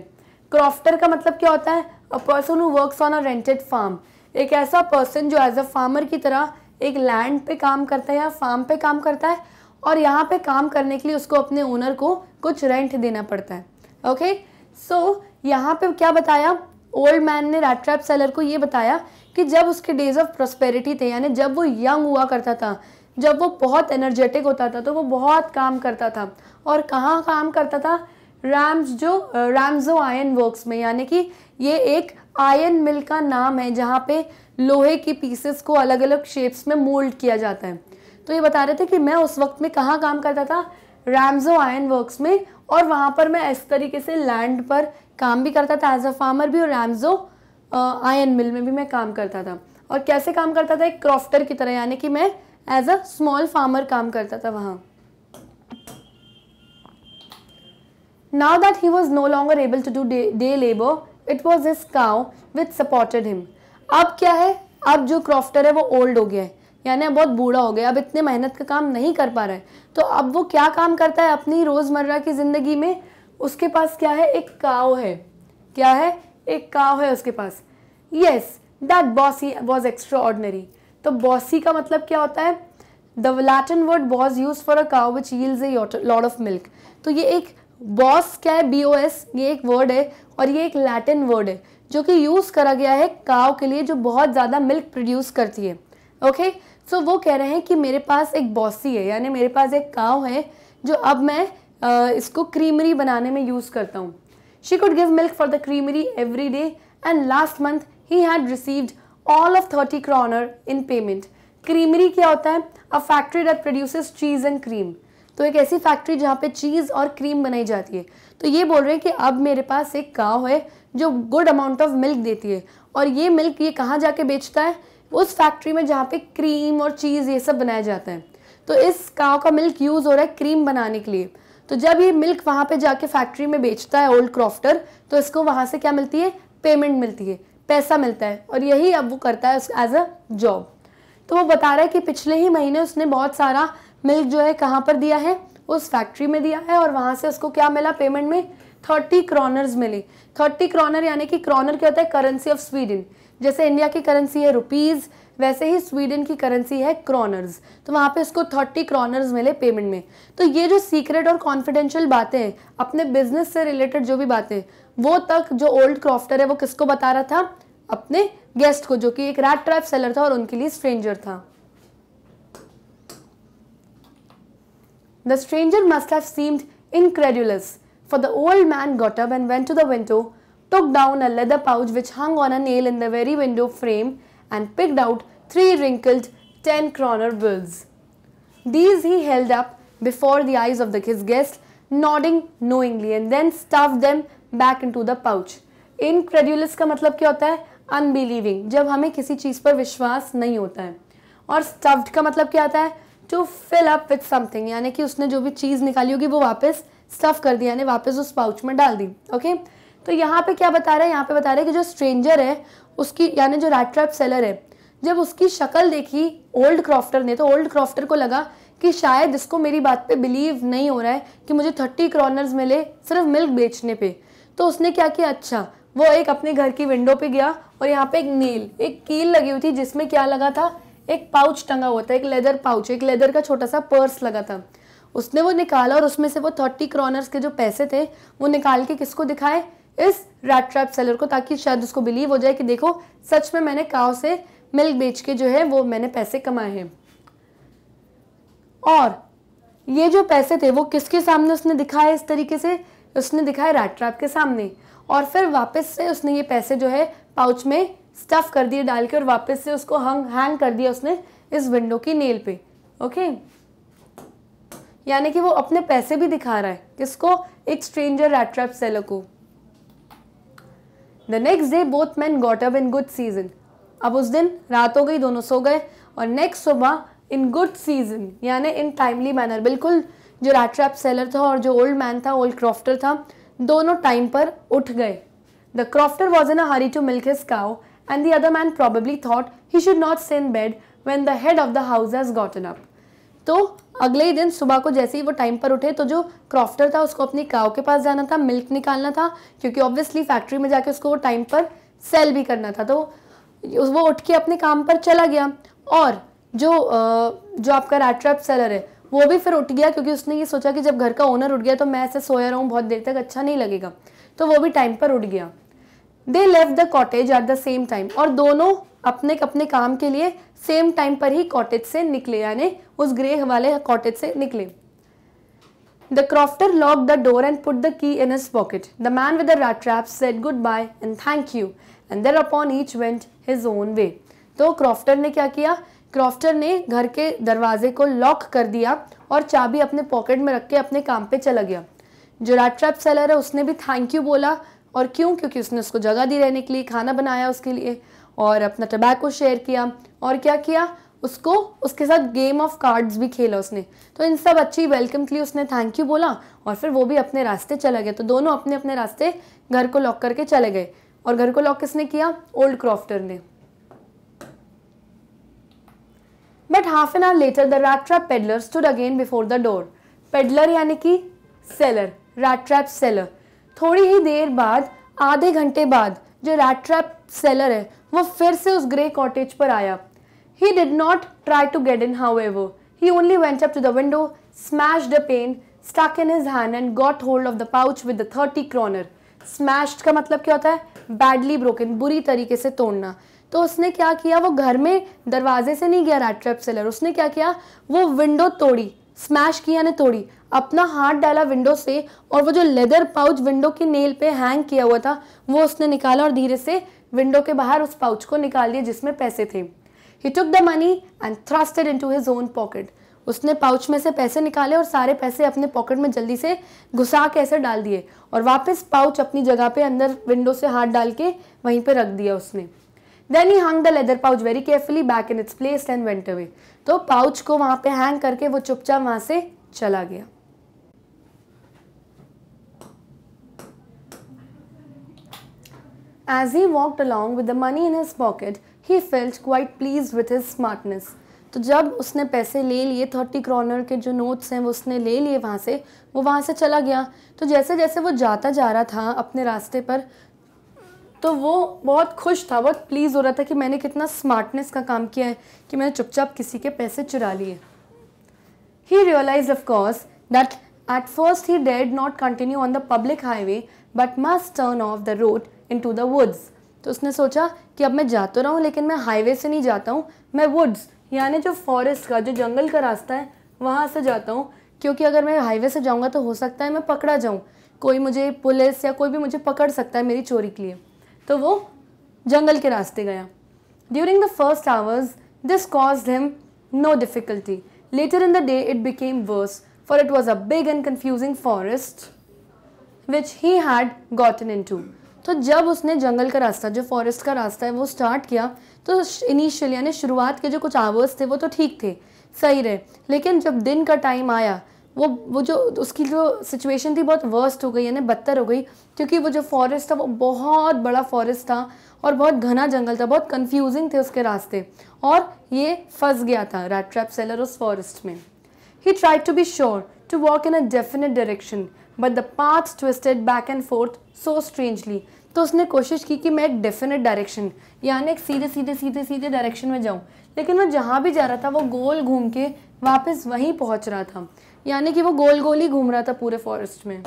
क्रॉफ्टर का मतलब क्या होता है a person who work on a rented farm एक ऐसा पर्सन जो एज अ फार्मर की तरह एक लैंड पे काम करता है या फार्म पे काम करता है और यहाँ पे काम करने के लिए उसको अपने ओनर को कुछ रेंट देना पड़ता है ओके सो so, यहाँ पे क्या बताया ओल्ड मैन ने रैट्रैप सेलर को ये बताया कि जब उसके डेज ऑफ प्रोस्पेरिटी थे यानी जब वो यंग हुआ करता था जब वो बहुत एनर्जेटिक होता था तो वो बहुत काम करता था और कहाँ काम करता था रैम्स जो रैम्जो आयन वर्क्स में यानी कि ये एक आयन मिल का नाम है जहाँ पे लोहे की पीसेस को अलग अलग शेप्स में मोल्ड किया जाता है तो ये बता रहे थे कि मैं उस वक्त में कहाँ काम करता था रैम्जो आयन वर्क्स में और वहाँ पर मैं इस तरीके से लैंड पर काम भी करता था एज अ फार्मर भी और रैम्जो आयन मिल में भी मैं काम करता था और कैसे काम करता था एक क्रॉफ्टर की तरह यानी कि मैं एज अ स्मॉल फार्मर काम करता था वहाँ now that he was no longer able to do day labour it was this cow cow supported him अब क्या है अब जो क्रॉफ्टर है वो ओल्ड हो गया है यानी बहुत बूढ़ा हो गया अब इतने मेहनत का काम नहीं कर पा रहा है तो अब वो क्या काम करता है अपनी रोज़मर्रा की ज़िंदगी में उसके पास क्या है एक काव है क्या है एक काव है उसके पास yes that Bossy was extraordinary तो बॉसी का मतलब क्या होता है the Latin word boss use for a cow which यील्स A of milk तो ये एक बॉस क्या है बी ओ एस ये एक वर्ड है और ये एक लैटिन वर्ड है जो कि यूज़ करा गया है काव के लिए जो बहुत ज़्यादा मिल्क प्रोड्यूस करती है ओके okay? सो so, वो कह रहे हैं कि मेरे पास एक बॉसी है यानी मेरे पास एक काव है जो अब मैं आ, इसको क्रीमरी बनाने में यूज़ करता हूँ She could give milk for the creamery every day and last month he had received all of 30 kroner in payment. Creamery क्या होता है A factory that produces cheese and cream. तो एक ऐसी फैक्ट्री जहाँ पे चीज़ और क्रीम बनाई जाती है तो ये बोल रहे हैं कि अब मेरे पास एक काव है जो गुड अमाउंट ऑफ मिल्क देती है और ये मिल्क ये कहाँ जाके बेचता है उस फैक्ट्री में जहाँ पे क्रीम और चीज़ ये सब बनाया जाता है तो इस काव का मिल्क यूज़ हो रहा है क्रीम बनाने के लिए तो जब ये मिल्क वहाँ पे जाके फैक्ट्री में बेचता है ओल्ड क्रॉफ्टर तो इसको वहाँ से क्या मिलती है पेमेंट मिलती है पैसा मिलता है और यही अब वो करता है एज अ जॉब तो वो बता रहा है कि पिछले ही महीने उसने बहुत सारा मिल्क जो है कहाँ पर दिया है उस फैक्ट्री में दिया है और वहाँ से उसको क्या मिला पेमेंट में थर्टी क्रॉनर्स मिली थर्टी क्रॉनर यानी कि क्रॉनर क्या होता है करेंसी ऑफ स्वीडन जैसे इंडिया की करेंसी है रुपीज़ वैसे ही स्वीडन की करेंसी है क्रॉनर्स तो वहाँ पे उसको थर्टी क्रॉनर्स मिले पेमेंट में तो ये जो सीक्रेट और कॉन्फिडेंशियल बातें अपने बिजनेस से रिलेटेड जो भी बातें वो तक जो ओल्ड क्रॉफ्टर है वो किसको बता रहा था अपने गेस्ट को जो कि एक रैट ट्रैप सेलर था और उनके लिए स्ट्रेंजर था the stranger must have seemed incredulous for the old man got up and went to the took down a leather pouch which hung on a nail in the very window frame and picked out three wrinkled 10 kroner bills. These he held up before the eyes of the, his guest, nodding knowingly and then stuffed them back into the pouch. Incredulous का मतलब क्या होता है unbelieving जब हमें किसी चीज़ पर विश्वास नहीं होता है और स्टफ्ड का मतलब क्या आता है to fill up with something यानी कि उसने जो भी चीज़ निकाली होगी वो वापस स्टफ कर दिया यानी वापस उस पाउच में डाल दी ओके तो यहाँ पे क्या बता रहा है यहाँ पे बता रहा है कि जो स्ट्रेंजर है उसकी यानी जो रैट ट्रैप सेलर है जब उसकी शक्ल देखी ओल्ड क्रॉफ्टर ने तो ओल्ड क्रॉफ्टर को लगा कि शायद इसको मेरी बात पे बिलीव नहीं हो रहा है कि मुझे थर्टी क्रॉनर्स मिले सिर्फ मिल्क बेचने पे तो उसने क्या किया अच्छा वो एक अपने घर की विंडो पे गया और यहाँ पे एक नील एक कील लगी हुई थी जिसमें क्या लगा था एक पाउच टंगा हुआ था एक लेदर पाउच एक लेदर का छोटा सा पर्स लगा था उसने वो निकाला और उसमें से वो थर्टी क्रॉनर्स के जो पैसे थे वो निकाल के किसको दिखाए इस रैट ट्रैप सेलर को ताकि शायद उसको बिलीव हो जाए कि देखो सच में मैंने काव से मिल्क बेच के जो है वो मैंने पैसे कमाए हैं और ये जो पैसे थे वो किसके सामने उसने दिखाए इस तरीके से उसने दिखाए राट्राप के सामने और फिर वापस से उसने ये पैसे जो है पाउच में स्टफ़ कर दिए डाल के और वापस से उसको हंग हैंग कर दिया उसने इस विंडो की नेल पे ओके यानी कि वो अपने पैसे भी दिखा रहा है किसको एक स्ट्रेंजर रैट सेलर को the next day both man got up in good season अब उस दिन रात हो गई दोनों सो गए और नेक्स्ट सुबह इन गुड सीजन यानी इन टाइमली मैनर बिल्कुल जो रैट सेलर था और जो ओल्ड मैन था ओल्ड क्रॉफ्टर था दोनों टाइम पर उठ गए the crofter was in a hurry to milk his cow and the other man probably thought he should not stay in bed when the head of the house has gotten up तो अगले ही दिन सुबह को जैसे ही वो time पर उठे तो जो क्रॉफ्टर था उसको अपनी काव के पास जाना था मिल्क निकालना था क्योंकि ऑब्वियसली फैक्ट्री में जाके उसको वो टाइम पर सेल भी करना था तो वो उठ के अपने काम पर चला गया और जो जो आपका रैट्रैप सेलर है वो भी फिर उठ गया क्योंकि उसने ये सोचा कि जब घर का ओनर उठ गया तो मैं ऐसे सोया रहूँ बहुत देर तक अच्छा नहीं लगेगा तो वो भी टाइम पर उठ गया they leave the cottage at the same time और दोनों अपने अपने काम के लिए सेम टाइम पर ही कॉटेज से निकले यानी उस ग्रे वाले कॉटेज से निकले the crofter lock the door and put the key in pocket the man with the rat said goodbye and thank you and thereupon each went his own way तो crofter ने क्या किया crofter ने घर के दरवाजे को lock कर दिया और चाबी अपने पॉकेट में रख के अपने काम पे चला गया जो रैट ट्रैप सेलर है उसने भी थैंक यू बोला और क्यों क्योंकि उसने उसको जगह दी रहने के लिए खाना बनाया उसके लिए और अपना टबैको शेयर किया और क्या किया उसको उसके साथ गेम ऑफ कार्ड्स भी खेला उसने तो इन सब अच्छी वेलकम के लिए उसने थैंक यू बोला और फिर वो भी अपने रास्ते चला गया तो दोनों अपने अपने रास्ते घर को लॉक करके चले गए और घर को लॉक किसने किया ओल्ड क्रॉफ्टर ने but half an hour later the rat trap peddler stood again before the door peddler यानी कि सेलर रैट ट्रैप सेलर थोड़ी ही देर बाद आधे घंटे बाद जो रैट ट्रैप सेलर है वो फिर से उस ग्रे कॉटेज पर आया he did not try to get in however he only went up to the window smash the pane stuck in his hand and got hold of the pouch with the thirty kronor smash का मतलब क्या होता है badly broken बुरी तरीके से तोड़ना तो उसने क्या किया वो घर में दरवाजे से नहीं गया रैट ट्रैप सेलर उसने क्या किया वो विंडो तोड़ी स्मैश किया ने तोड़ी अपना हाथ डाला विंडो से और वो जो लेदर पाउच विंडो की नेल पे हैंग किया हुआ था वो उसने निकाला और धीरे से विंडो के बाहर उस पाउच को निकाल दिया जिसमें पैसे थे he took the money and thrusted into his own pocket उसने पाउच में से पैसे निकाले और सारे पैसे अपने पॉकेट में जल्दी से घुसा के ऐसे डाल दिए और वापस पाउच अपनी जगह पे अंदर विंडो से हाथ डाल के वहीं पे रख दिया उसने then he hung the leather pouch very carefully back in its place and went away तो पाउच को वहाँ पे हैंग करके वो चुपचाप वहाँ से चला गया as he walk along with the money in his pocket he felt quite pleased with his smartness तो जब उसने पैसे ले लिए थर्टी क्रॉनर के जो नोट्स हैं वो उसने ले लिए वहाँ से वो वहाँ से चला गया तो जैसे जैसे वो जाता जा रहा था अपने रास्ते पर तो वो बहुत खुश था बहुत प्लीज़ हो रहा था कि मैंने कितना स्मार्टनेस का काम किया है कि मैंने चुपचाप किसी के पैसे चुरा लिए he realize of course that at first he did not continue on the public highway but must turn off the road into the woods तो उसने सोचा कि अब मैं जाता तो रहूँ रहा हूँ लेकिन मैं हाईवे से नहीं जाता हूँ मैं वुड्स यानी जो फॉरेस्ट का जो जंगल का रास्ता है वहाँ से जाता हूँ क्योंकि अगर मैं हाईवे से जाऊँगा तो हो सकता है मैं पकड़ा जाऊँ कोई मुझे पुलिस या कोई भी मुझे पकड़ सकता है मेरी चोरी के लिए तो वो जंगल के रास्ते गया during the first hours this caused him no difficulty later in the day it became worse for it was a big and confusing forest which he had gotten into तो जब उसने जंगल का रास्ता जो फॉरेस्ट का रास्ता है वो स्टार्ट किया तो इनिशियल यानी शुरुआत के जो कुछ आवर्स थे वो तो ठीक थे सही रहे लेकिन जब दिन का टाइम आया वो वो जो उसकी जो सिचुएशन थी बहुत वर्स्ट हो गई यानी बदतर हो गई क्योंकि वो जो फॉरेस्ट था वो बहुत बड़ा फॉरेस्ट था और बहुत घना जंगल था बहुत कंफ्यूजिंग थे उसके रास्ते और ये फंस गया था रैट ट्रैप सेलर उस फॉरेस्ट में he try to be sure to walk in a definite direction but the path twisted back and forth so strangely तो उसने कोशिश की कि मैं एक डेफिनेट डायरेक्शन यानी एक सीधे सीधे सीधे सीधे डायरेक्शन में जाऊँ लेकिन वो जहाँ भी जा रहा था वो गोल घूम के वापस वहीं पहुँच रहा था यानी कि वो गोल गोल ही घूम रहा था पूरे फॉरेस्ट में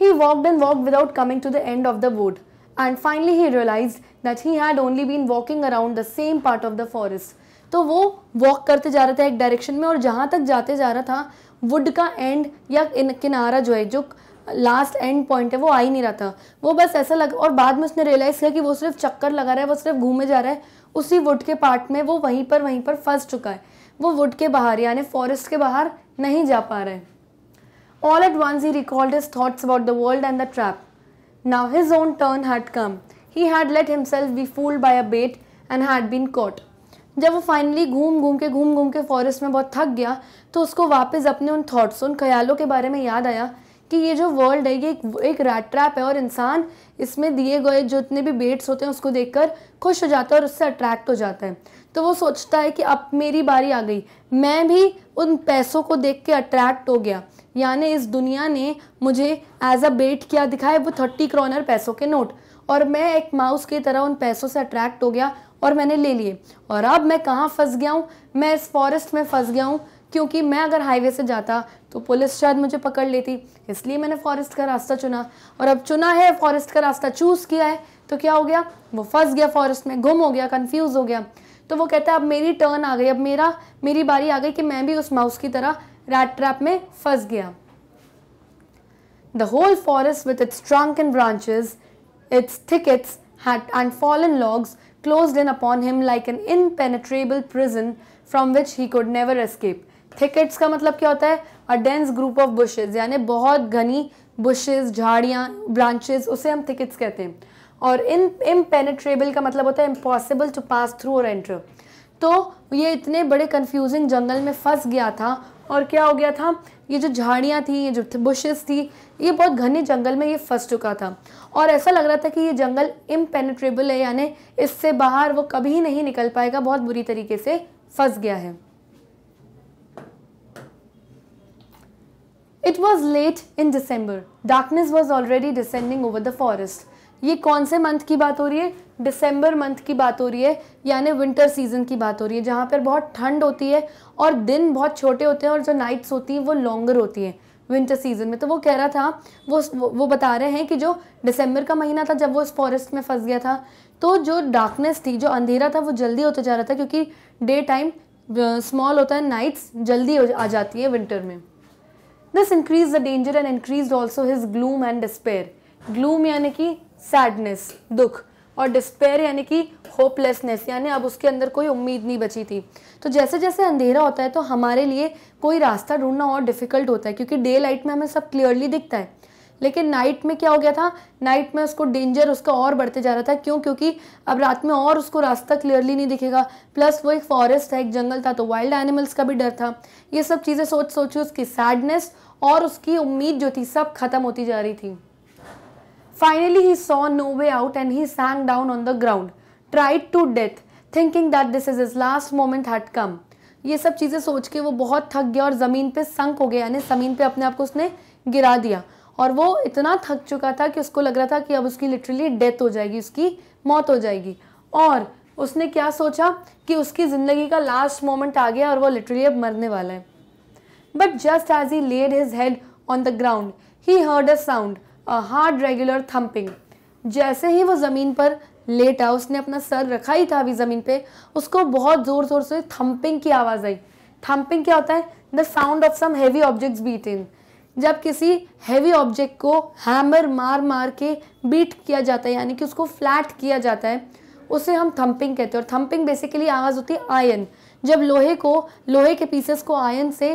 he walked and walk without coming to the end of the wood and finally he realize that he had only been walking around the same part of the forest तो वो वॉक करते जा रहा था एक direction में और जहाँ तक जाते जा रहा था वुड का एंड या किनारा जो है जो लास्ट एंड पॉइंट है वो आ ही नहीं रहा था वो बस ऐसा लगा और बाद में उसने रियलाइज़ किया कि वो सिर्फ चक्कर लगा रहा है वो सिर्फ घूमे जा रहा है उसी वुड के पार्ट में वो वहीं पर वहीं पर फंस चुका है वो वुड के बाहर यानी फॉरेस्ट के बाहर नहीं जा पा रहे all at once he recalled his thoughts about the world and the trap now his own turn had come he had let himself be fooled by a bait and had been caught जब वो finally घूम घूम के घूम घूम के forest में बहुत थक गया तो उसको वापस अपने उन थॉट्स उन ख्यालों के बारे में याद आया कि ये जो वर्ल्ड है ये एक, एक रैट ट्रैप है और इंसान इसमें दिए गए जितने भी बेट्स होते हैं उसको देखकर खुश हो जाता है और उससे अट्रैक्ट हो जाता है तो वो सोचता है कि अब मेरी बारी आ गई मैं भी उन पैसों को देख के अट्रैक्ट हो गया यानी इस दुनिया ने मुझे एज अ बेट क्या दिखाया वो थर्टी क्रॉनर पैसों के नोट और मैं एक माउस की तरह उन पैसों से अट्रैक्ट हो गया और मैंने ले लिए और अब मैं कहाँ फंस गया हूँ मैं इस फॉरेस्ट में फंस गया हूँ क्योंकि मैं अगर हाईवे से जाता तो पुलिस शायद मुझे पकड़ लेती इसलिए मैंने फॉरेस्ट का रास्ता चुना और अब चुना है फॉरेस्ट का रास्ता चूज़ किया है तो क्या हो गया वो फंस गया फॉरेस्ट में गुम हो गया कन्फ्यूज़ हो गया तो वो कहता है अब मेरी टर्न आ गई अब मेरा मेरी बारी आ गई कि मैं भी उस माउस की तरह रैट ट्रैप में फंस गया the whole forest with its trunks and branches its thickets and and fallen logs closed in upon him like an impenetrable prison from which he could never escape. Thickets का मतलब क्या होता है a dense group of bushes यानी बहुत घनी bushes झाड़ियाँ branches उसे हम थिकेट्स कहते हैं और इन इम्पेनेट्रेबल का मतलब होता है impossible to pass through or enter तो ये इतने बड़े कन्फ्यूजिंग जंगल में फंस गया था और क्या हो गया था ये जो झाड़ियाँ थी ये जो बुशेस थी ये बहुत घने जंगल में ये फंस चुका था और ऐसा लग रहा था कि ये जंगल इम्पेनेट्रेबल है यानी इससे बाहर वो कभी नहीं निकल पाएगा बहुत बुरी तरीके से फंस गया है it was late in December darkness was already descending over the forest ये कौन से मंथ की बात हो रही है डिसम्बर मंथ की बात हो रही है यानी विंटर सीजन की बात हो रही है जहाँ पर बहुत ठंड होती है और दिन बहुत छोटे होते हैं और जो नाइट्स होती हैं वो लॉन्गर होती हैं विंटर सीजन में तो वो कह रहा था वो वो बता रहे हैं कि जो दिसंबर का महीना था जब वो इस फॉरेस्ट में फंस गया था तो जो डार्कनेस थी जो अंधेरा था वो जल्दी होता जा रहा था क्योंकि डे टाइम स्मॉल होता है नाइट्स जल्दी आ जाती है विंटर में this increase the danger and increase also his gloom and despair gloom यानी कि सैडनेस दुख और डिस्पेयर यानी कि होपलेसनेस यानी अब उसके अंदर कोई उम्मीद नहीं बची थी तो जैसे जैसे अंधेरा होता है तो हमारे लिए कोई रास्ता ढूंढना और डिफ़िकल्ट होता है क्योंकि डे लाइट में हमें सब क्लियरली दिखता है लेकिन नाइट में क्या हो गया था नाइट में उसको डेंजर उसका और बढ़ते जा रहा था क्यों क्योंकि अब रात में और उसको रास्ता क्लियरली नहीं दिखेगा प्लस वो एक फॉरेस्ट था एक जंगल था तो वाइल्ड एनिमल्स का भी डर था ये सब चीज़ें सोच सोच उसकी सैडनेस और उसकी उम्मीद जो थी सब खत्म होती जा रही थी finally he saw no way out and he sank down on the ground tired to death thinking that this is is last moment had come ये सब चीज़ें सोच के वो बहुत थक गया और ज़मीन पे संक हो गया यानी ज़मीन पे अपने आप को उसने गिरा दिया और वो इतना थक चुका था कि उसको लग रहा था कि अब उसकी लिटरली डेथ हो जाएगी उसकी मौत हो जाएगी और उसने क्या सोचा कि उसकी ज़िंदगी का लास्ट मोमेंट आ गया और वो लिटरली अब मरने वाला है But just as he laid his head on the ground, he heard a sound, a hard regular thumping. जैसे ही वो ज़मीन पर लेटा उसने अपना सर रखा ही था अभी ज़मीन पे उसको बहुत ज़ोर ज़ोर से थम्पिंग की आवाज़ आई थम्पिंग क्या होता है the sound of some heavy objects beating जब किसी हैवी ऑब्जेक्ट को हैमर मार मार के बीट किया जाता है यानी कि उसको फ्लैट किया जाता है उसे हम थम्पिंग कहते हैं और थम्पिंग बेसिकली आवाज़ होती है आयन जब लोहे को लोहे के पीसेस को आयन से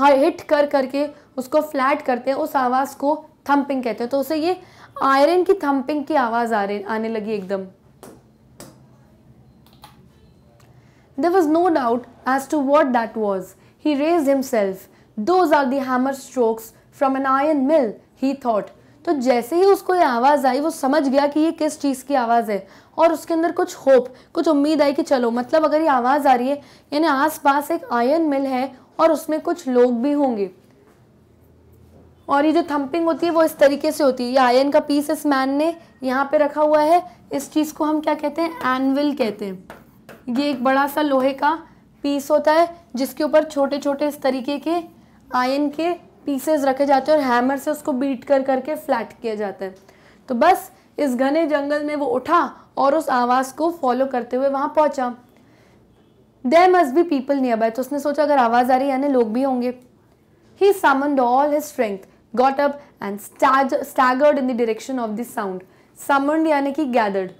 हिट हाँ, कर करके उसको फ्लैट करते हैं उस आवाज़ को थम्पिंग कहते हैं तो उसे ये आयरन की थम्पिंग की आवाज़ आ रही आने लगी एकदम There was no doubt as to what that was. He raised himself. Those are the hammer strokes from an iron mill he thought तो जैसे ही उसको ये आवाज़ आई वो समझ गया कि ये किस चीज़ की आवाज़ है और उसके अंदर कुछ होप कुछ उम्मीद आई कि चलो मतलब अगर ये आवाज़ आ रही है यानी आसपास एक आयरन मिल है और उसमें कुछ लोग भी होंगे और ये जो थंपिंग होती है वो इस तरीके से होती है ये आयन का पीस इस मैन ने यहाँ पे रखा हुआ है इस चीज़ को हम क्या कहते हैं एनविल कहते हैं ये एक बड़ा सा लोहे का पीस होता है जिसके ऊपर छोटे छोटे इस तरीके के आयन के पीसेस रखे जाते हैं और हैमर से उसको बीट कर करके फ्लैट किया जाता है तो बस इस घने जंगल में वो उठा और उस आवाज़ को फॉलो करते हुए वहाँ पहुँचा there must be people nearby तो उसने सोचा अगर आवाज़ आ रही है यानी लोग भी होंगे he summoned all his strength got up and staggered in the direction of this sound summoned यानी कि गैदर्ड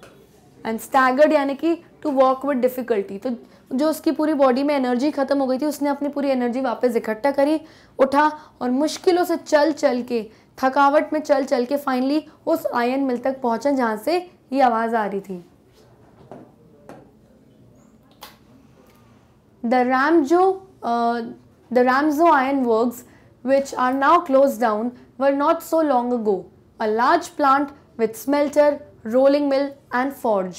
एंड स्टैगर्ड यानी कि टू वॉक विद डिफ़िकल्टी तो जो उसकी पूरी बॉडी में एनर्जी ख़त्म हो गई थी उसने अपनी पूरी एनर्जी वापस इकट्ठा करी उठा और मुश्किलों से चल चल के थकावट में चल चल के फाइनली उस आयन मिल तक पहुंचा जहाँ से ये आवाज़ आ रही थी the Ramjo, the uh, the ion iron which are now close down were were so long long go a large plant with smelter rolling mill and forge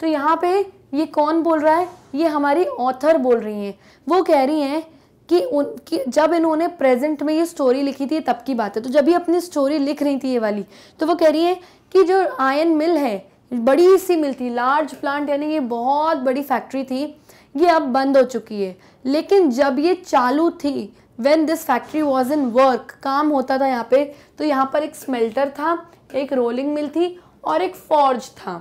तो यहाँ पे ये कौन बोल रहा है ये हमारी ऑथर बोल रही हैं वो कह रही हैं कि उन जब इन्होंने प्रेजेंट में ये स्टोरी लिखी थी तब की बात है तो जब ये अपनी स्टोरी लिख रही थी ये वाली तो वो कह रही है कि जो आयन मिल है बड़ी सी मिल थी लार्ज प्लांट यानी ये बहुत बड़ी फैक्ट्री थी ये अब बंद हो चुकी है लेकिन जब ये चालू थी when this factory was in work काम होता था यहाँ पे तो यहाँ पर एक स्मेल्टर था एक रोलिंग मिल थी और एक फॉर्ज था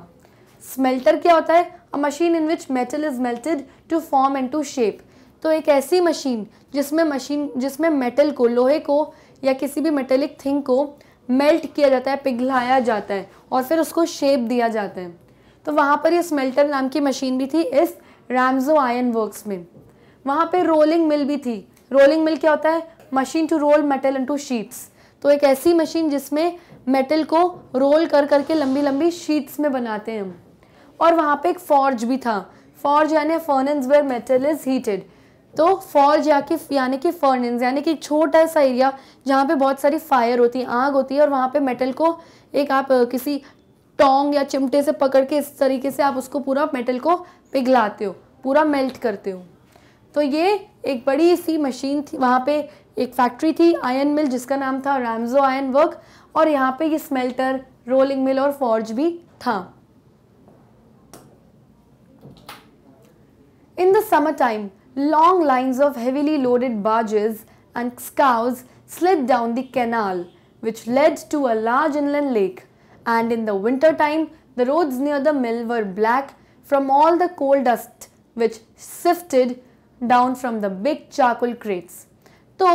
स्मेल्टर क्या होता है a machine in which metal is melted to form and to shape तो एक ऐसी मशीन जिसमें मशीन जिसमें मेटल को लोहे को या किसी भी मेटेलिक थिंग को मेल्ट किया जाता है पिघलाया जाता है और फिर उसको शेप दिया जाता है तो वहाँ पर ये स्मेल्टर नाम की मशीन भी थी इस रैमजो आयन वर्क्स में वहाँ पे रोलिंग मिल भी थी रोलिंग मिल क्या होता है machine to roll metal into sheets तो एक ऐसी मशीन जिसमें मेटल को रोल कर करके लंबी लंबी शीट्स में बनाते हैं हम और वहाँ पे एक फॉर्ज भी था फॉर्ज यानी furnace where metal is heated तो फॉर्ज या कि यानी कि फर्नेंस यानी कि छोटा सा एरिया जहाँ पे बहुत सारी फायर होती है आग होती है और वहाँ पे मेटल को एक आप किसी टोंग या चिमटे से पकड़ के इस तरीके से आप उसको पूरा मेटल को पिघलाते हो पूरा मेल्ट करते हो तो ये एक बड़ी सी मशीन थी वहाँ पे एक फैक्ट्री थी आयन मिल जिसका नाम था रैमजो आयन वर्क और यहाँ पे ये स्मेल्टर रोलिंग मिल और फॉर्ज भी था in the summer time long lines of heavily loaded barges and scows slip down the canal which led to a large inland lake and in the winter time the roads near the mill were black from all the coal dust which sifted down from the big charcoal crates. तो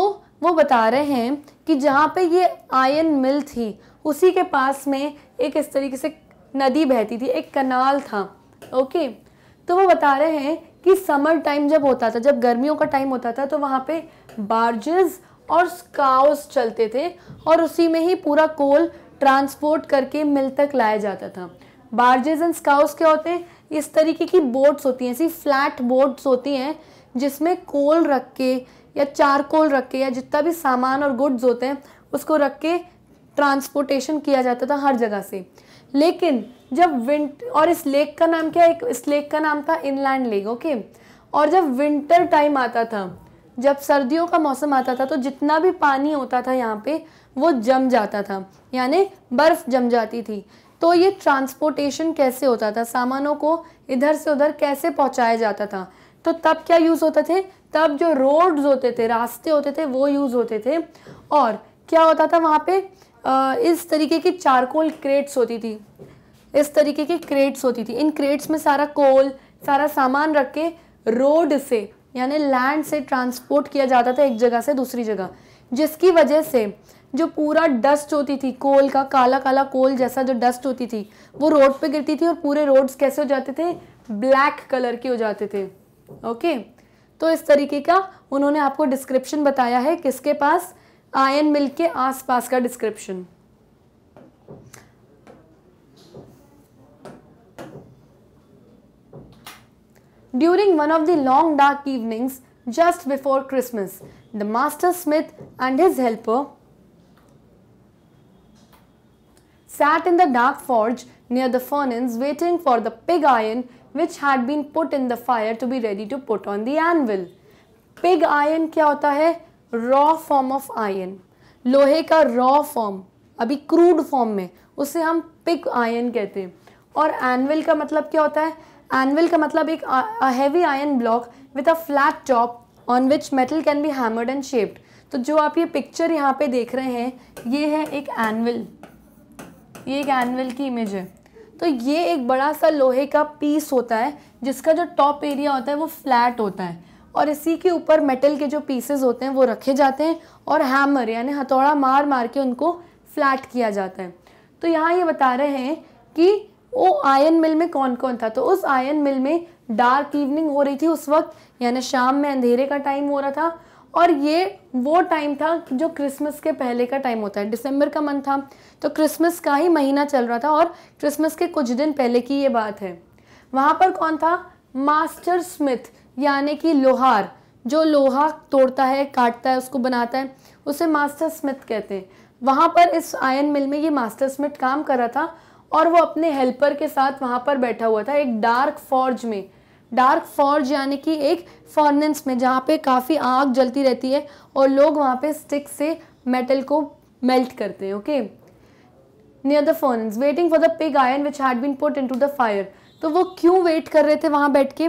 वो बता रहे हैं कि जहाँ पे ये ion मिल थी उसी के पास में एक इस तरीके से नदी बहती थी एक कनाल था ओके तो वो बता रहे हैं कि समर टाइम जब होता था जब गर्मियों का टाइम होता था तो वहाँ पे बार्जेस और स्काउस चलते थे और उसी में ही पूरा कोल ट्रांसपोर्ट करके मिल तक लाया जाता था बार्जेस एंड स्काउस क्या होते हैं इस तरीके की बोट्स होती हैं ऐसी फ्लैट बोट्स होती हैं जिसमें कोल रख के या चारकोल रख के या जितना भी सामान और गुड्स होते हैं उसको रख के ट्रांसपोर्टेशन किया जाता था हर जगह से लेकिन जब विंट और इस लेक का नाम क्या है इस लेक का नाम था इनलैंड लेक ओके और जब विंटर टाइम आता था जब सर्दियों का मौसम आता था तो जितना भी पानी होता था यहाँ पे वो जम जाता था यानी बर्फ़ जम जाती थी तो ये ट्रांसपोर्टेशन कैसे होता था सामानों को इधर से उधर कैसे पहुंचाया जाता था तो तब क्या यूज़ होते थे तब जो रोड्स होते थे रास्ते होते थे वो यूज़ होते थे और क्या होता था वहाँ पे इस तरीके की चारकोल क्रेट्स होती थी इस तरीके की क्रेट्स होती थी इन क्रेट्स में सारा कोल सारा सामान रख के रोड से यानी लैंड से ट्रांसपोर्ट किया जाता था एक जगह से दूसरी जगह जिसकी वजह से जो पूरा डस्ट होती थी कोल का काला काला कोल जैसा जो डस्ट होती थी वो रोड पे गिरती थी और पूरे रोड्स कैसे हो जाते थे ब्लैक कलर के हो जाते थे ओके तो इस तरीके का उन्होंने आपको डिस्क्रिप्शन बताया है किसके पास आयन मिल के आसपास का description during one of the long dark evenings just before Christmas the master smith and his helper sat in the dark forge near the furnace waiting for the pig iron which had been put in the fire to be ready to put on the anvil. Pig iron क्या होता है raw form of iron लोहे का raw form अभी crude form में उसे हम pig ion कहते हैं और एनविल का मतलब क्या होता है एनविल का मतलब एक heavy iron block with a flat top on which metal can be hammered and shaped तो जो आप ये पिक्चर यहाँ पे देख रहे हैं ये है एक एनविल ये एक एनवल की इमेज है तो ये एक बड़ा सा लोहे का पीस होता है जिसका जो टॉप एरिया होता है वो फ्लैट होता है और इसी के ऊपर मेटल के जो पीसेस होते हैं वो रखे जाते हैं और हैमर यानी हथौड़ा मार मार के उनको फ्लैट किया जाता है तो यहाँ ये बता रहे हैं कि वो आयन मिल में कौन कौन था तो उस आयन मिल में डार्क इवनिंग हो रही थी उस वक्त यानी शाम में अंधेरे का टाइम हो रहा था और ये वो टाइम था जो क्रिसमस के पहले का टाइम होता है दिसंबर का मंथ था तो क्रिसमस का ही महीना चल रहा था और क्रिसमस के कुछ दिन पहले की ये बात है वहाँ पर कौन था मास्टर स्मिथ यानी कि लोहार जो लोहा तोड़ता है काटता है उसको बनाता है उसे मास्टर स्मिथ कहते हैं वहाँ पर इस आयन मिल में ये मास्टर स्मिथ काम कर रहा था और वो अपने हेल्पर के साथ वहाँ पर बैठा हुआ था एक डार्क फॉर्ज में डार्क फॉर्ज यानी कि एक फॉर्नेंस में जहाँ पे काफ़ी आग जलती रहती है और लोग वहाँ पे स्टिक से मेटल को मेल्ट करते हैं okay near the furnace waiting for the pig iron which had been put into the fire तो वो क्यों वेट कर रहे थे वहाँ बैठ के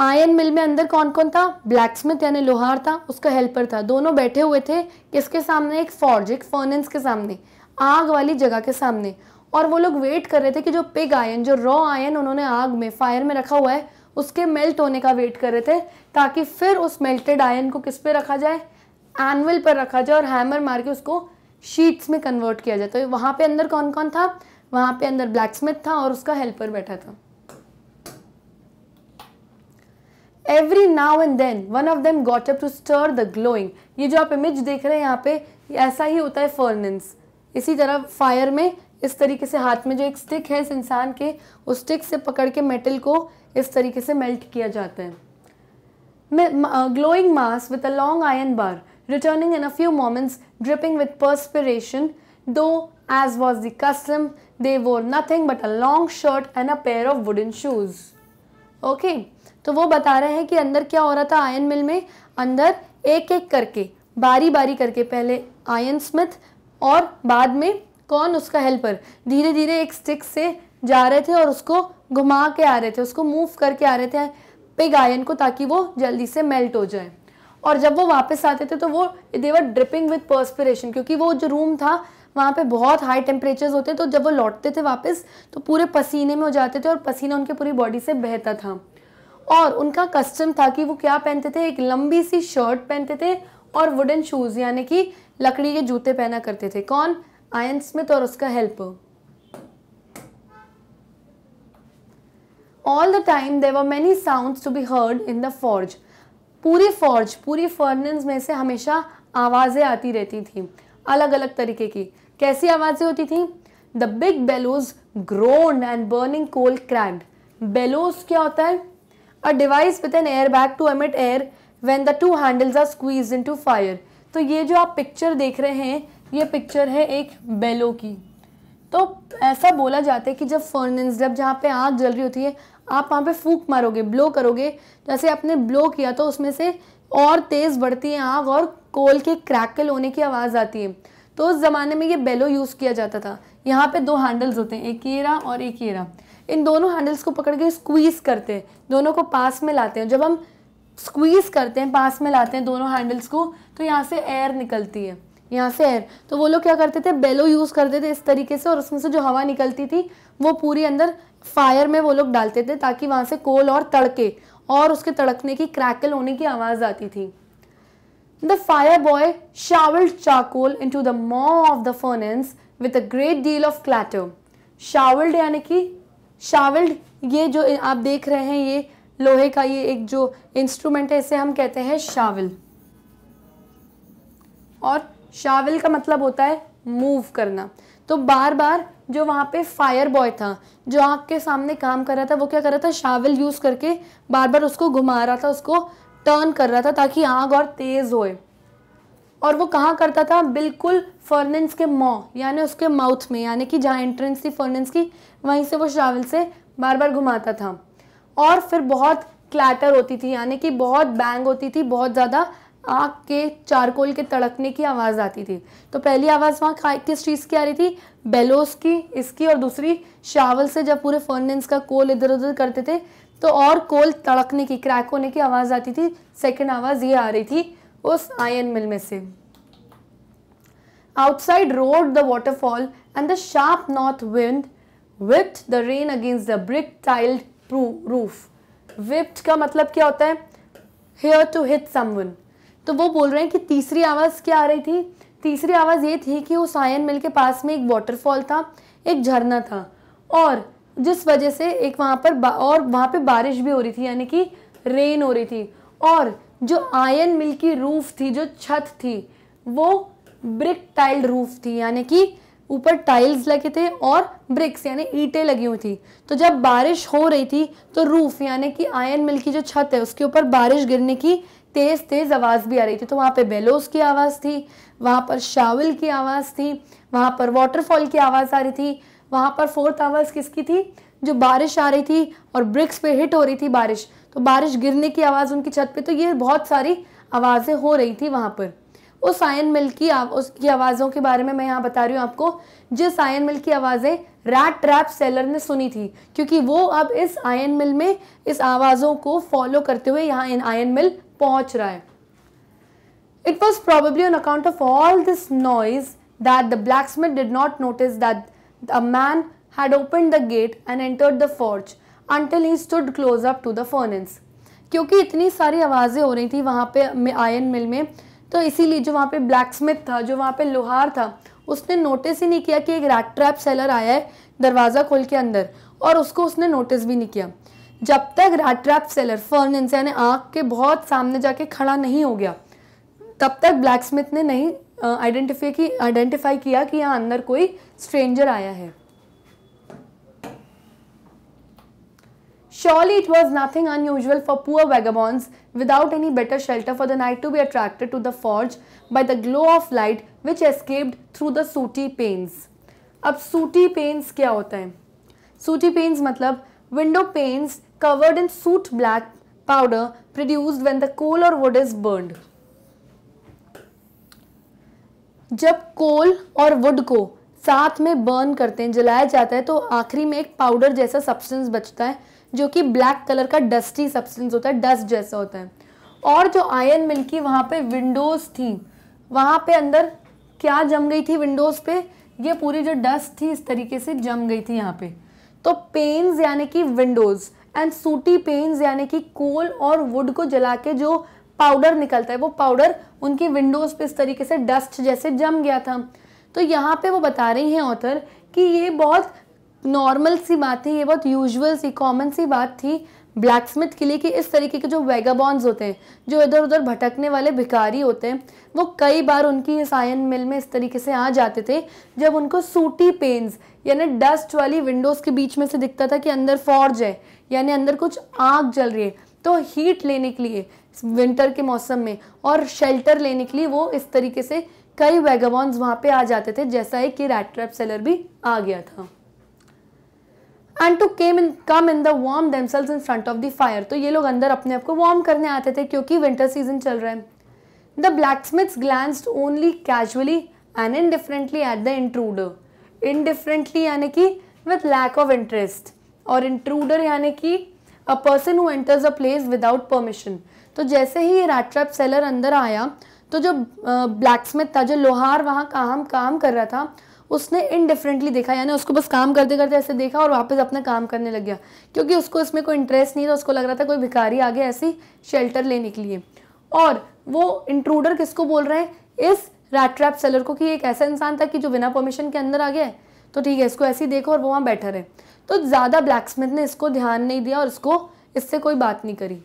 आयन मिल में अंदर कौन कौन था ब्लैक स्मिथ यानी लोहार था उसका हेल्पर था दोनों बैठे हुए थे किसके सामने एक फॉर्ज एक फॉर्नेंस के सामने आग वाली जगह के सामने और वो लोग वेट कर रहे थे कि जो पिग आयन जो रॉ आयन उन्होंने आग में फायर में रखा हुआ है उसके मेल्ट होने का वेट कर रहे थे ताकि फिर उस मेल्टेड आयन को किस पे रखा जाए एनवल पर रखा जाए और हैमर मार के उसको शीट्स में कन्वर्ट किया जाए तो वहाँ पे अंदर कौन कौन था वहाँ पे अंदर ब्लैक स्मिथ था और उसका हेल्पर बैठा था every now and then one of them got up to stir the glowing ये जो आप इमेज देख रहे हैं यहाँ पे ऐसा ही होता है फर्नेंस इसी तरह फायर में इस तरीके से हाथ में जो एक स्टिक है इस इंसान के उस स्टिक से पकड़ के मेटल को इस तरीके से मेल्ट किया जाता है glowing mass with a long iron bar returning in a few moments dripping with perspiration though as was the custom they wore nothing but a long shirt and a pair of wooden shoes okay तो वो बता रहे हैं कि अंदर क्या हो रहा था आयन मिल में अंदर एक एक करके बारी बारी करके पहले आयन स्मिथ और बाद में कौन उसका हेल्पर धीरे धीरे एक स्टिक से जा रहे थे और उसको घुमा के आ रहे थे उसको मूव करके आ रहे थे पिग आयन को ताकि वो जल्दी से मेल्ट हो जाए और जब वो वापस आते थे तो वो देवर ड्रिपिंग विथ पर्सपिरेशन क्योंकि वो जो रूम था वहाँ पे बहुत हाई टेम्परेचर्स होते तो जब वो लौटते थे वापस तो पूरे पसीने में हो जाते थे और पसीना उनके पूरी बॉडी से बहता था और उनका कस्टम था कि वो क्या पहनते थे एक लंबी सी शर्ट पहनते थे और वुडन शूज़ यानी कि लकड़ी के जूते पहना करते थे कौन आयन स्मिथ और उसका helper all the time there were many sound to be heard in the forge पूरी फॉर्ज पूरी फर्नेंस में से हमेशा आवाज़ें आती रहती थी अलग अलग तरीके की कैसी आवाज़ें होती थी the big bellows groan and burning coal cracked bellows क्या होता है a device with an air bag to emit air when the two handles are squeeze into fire तो ये जो आप पिक्चर देख रहे हैं ये पिक्चर है एक बेलो की तो ऐसा बोला जाता है कि जब फर्नेंस जब जहाँ पे आग जल रही होती है आप वहाँ पे फूक मारोगे ब्लो करोगे जैसे आपने ब्लो किया तो उसमें से और तेज़ बढ़ती है आग और कोल के क्रैकल होने की आवाज़ आती है तो उस ज़माने में ये बेलो यूज़ किया जाता था यहाँ पे दो हैंडल्स होते हैं एक येरा और एक येरा इन दोनों हैंडल्स को पकड़ के स्क्वीज़ करते हैं दोनों को पास में लाते हैं जब हम स्क्वीज़ करते हैं पास में लाते हैं दोनों हैंडल्स को तो यहाँ से एयर निकलती है यहाँ से एयर तो वो लोग क्या करते थे बेलो यूज़ करते थे इस तरीके से और उसमें से जो हवा निकलती थी वो पूरी अंदर फायर में वो लोग डालते थे ताकि वहाँ से कोल और तड़के और उसके तड़कने की क्रैकल होने की आवाज़ आती थी the fire boy shovelled charcoal into the maw of the furnace with a great deal of clatter shovelled यानी कि शावल्ड ये जो आप देख रहे हैं ये लोहे का ये एक जो इंस्ट्रूमेंट है इसे हम कहते हैं शावल और शाविल का मतलब होता है मूव करना तो बार बार जो वहाँ पे फायर बॉय था जो आँख के सामने काम कर रहा था वो क्या कर रहा था शाविल यूज़ करके बार बार उसको घुमा रहा था उसको टर्न कर रहा था ताकि आग और तेज़ होए और वो कहाँ करता था बिल्कुल फर्नेंस के मॉ यानी उसके माउथ में यानी कि जहाँ एंट्रेंस थी फर्नेंस की वहीं से वो शाविल से बार बार घुमाता था और फिर बहुत क्लैटर होती थी यानी कि बहुत बैंग होती थी बहुत ज़्यादा आग के चारकोल के तड़कने की आवाज़ आती थी तो पहली आवाज़ वहाँ किस चीज़ की आ रही थी बेलोस की इसकी और दूसरी शावल से जब पूरे फर्नेंस का कोल इधर उधर करते थे तो और कोल तड़कने की क्रैक होने की आवाज़ आती थी सेकेंड आवाज़ ये आ रही थी उस आयन मिल में से outside roared the waterfall and the sharp north wind whipped the rain against the brick tiled roof whipped का मतलब क्या होता है हेयर टू हिट समवन तो वो बोल रहे हैं कि तीसरी आवाज़ क्या आ रही थी तीसरी आवाज़ ये थी कि उस आयन मिल के पास में एक वाटरफॉल था एक झरना था और जिस वजह से एक वहाँ पर और वहाँ पे बारिश भी हो रही थी यानी कि रेन हो रही थी और जो आयन मिल की रूफ़ थी जो छत थी वो ब्रिक टाइल्ड रूफ़ थी यानी कि ऊपर टाइल्स लगे थे और ब्रिक्स यानी ईंटें लगी हुई थी तो जब बारिश हो रही थी तो रूफ़ यानी कि आयन मिल की जो छत है उसके ऊपर बारिश गिरने की तेज़ तेज़ आवाज़ भी आ रही थी तो वहां पे बेलोस की आवाज़ थी वहां पर शावल की आवाज़ थी वहां पर वाटरफॉल की आवाज़ आ रही थी वहां पर फोर्थ आवाज़ किसकी थी जो बारिश आ रही थी और ब्रिक्स पे हिट हो रही थी बारिश तो बारिश गिरने की आवाज़ उनकी छत पे तो ये बहुत सारी आवाज़ें हो रही थी वहां पर उस आयन मिल की उसकी आवाज़ों के बारे में मैं यहाँ बता रही हूँ आपको जिस आयन मिल की आवाज़ें रैट ट्रैप सेलर ने सुनी थी क्योंकि वो अब इस आयन मिल में इस आवाज़ों को फॉलो करते हुए यहाँ आयन मिल पहुंच रहा है it was probably on account of all this noise that the blacksmith did not notice that a man had open the gate and entered the forge until he stood close up to the furnace क्योंकि इतनी सारी आवाज़ें हो रही थी वहाँ पे ion mill में तो इसीलिए जो वहाँ पे ब्लैक स्मिथ था जो वहाँ पे लोहार था उसने नोटिस ही नहीं किया कि एक रैक ट्रैप सेलर आया है दरवाज़ा खोल के अंदर और उसको उसने नोटिस भी नहीं किया जब तक राट ट्रैप सेलर फर्न इंसान आँख के बहुत सामने जाके खड़ा नहीं हो गया तब तक ब्लैक स्मिथ ने नहीं आइडेंटिफाई की आइडेंटिफाई किया कि यहाँ अंदर कोई स्ट्रेंजर आया है Surely it was nothing unusual for poor vagabonds without any better shelter for the night to be attracted to the forge by the glow of light which escaped through the sooty panes. अब सूटी pens क्या होता है sooty panes मतलब window panes covered in soot black powder produced when the coal or wood is burned. जब कोल और would को साथ में बर्न करते हैं जलाया जाता है तो आखिरी में एक पाउडर जैसा सब्सटेंस बचता है जो कि ब्लैक कलर का डस्टी सब्सटेंस होता है डस्ट जैसा होता है और जो आयरन मिल की वहाँ पे विंडोज़ थी वहाँ पे अंदर क्या जम गई थी विंडोज़ पे ये पूरी जो डस्ट थी इस तरीके से जम गई थी यहाँ पे तो पेन्स यानी कि विंडोज़ एंड सूटी पेन्स यानी कि कोल और वुड को जला के जो पाउडर निकलता है वो पाउडर उनकी विंडोज़ पे इस तरीके से डस्ट जैसे जम गया था तो यहाँ पे वो बता रही हैं ऑथर कि ये बहुत नॉर्मल सी बात थी ये बहुत यूजुअल सी कॉमन सी बात थी ब्लैक स्मिथ के लिए कि इस तरीके के जो वेगाबॉन्स होते हैं जो इधर उधर भटकने वाले भिखारी होते हैं वो कई बार उनकी इस आयन मिल में इस तरीके से आ जाते थे जब उनको सूटी पेन्स यानी डस्ट वाली विंडोज़ के बीच में से दिखता था कि अंदर फॉर्ज है यानी अंदर कुछ आग जल रही है तो हीट लेने के लिए विंटर के मौसम में और शेल्टर लेने के लिए वो इस तरीके से कई वैगाबॉन्स वहाँ पे आ जाते थे जैसा है कि रैट्रैप सेलर भी आ गया था and two came in come in the warm themselves in front of the fire तो ये लोग अंदर अपने आप को वार्म करने आते थे क्योंकि विंटर सीजन चल रहा है the blacksmiths glanced only casually and differently at the intruder indifferently यानी कि विथ लैक ऑफ इंटरेस्ट और इंट्रूडर यानी कि a person who enters a place without permission तो जैसे ही ये रैट ट्रैप सेलर अंदर आया तो जो ब्लैक स्मिथ था जो लोहार वहाँ काम काम कर रहा था उसने इनडिफरेंटली देखा यानी उसको बस काम करते करते ऐसे देखा और वापस अपना काम करने लग गया क्योंकि उसको इसमें कोई इंटरेस्ट नहीं था उसको लग रहा था कोई भिखारी आ गया ऐसी शेल्टर लेने के लिए और वो इंट्रूडर किसको बोल रहे हैं इस रैट ट्रैप सेलर को कि एक ऐसा इंसान था कि जो बिना परमिशन के अंदर आ गया है तो ठीक है इसको ऐसे ही देखो और वो वहाँ बैठा रहे तो ज़्यादा ब्लैक स्मिथ ने इसको ध्यान नहीं दिया और इसको इससे कोई बात नहीं करी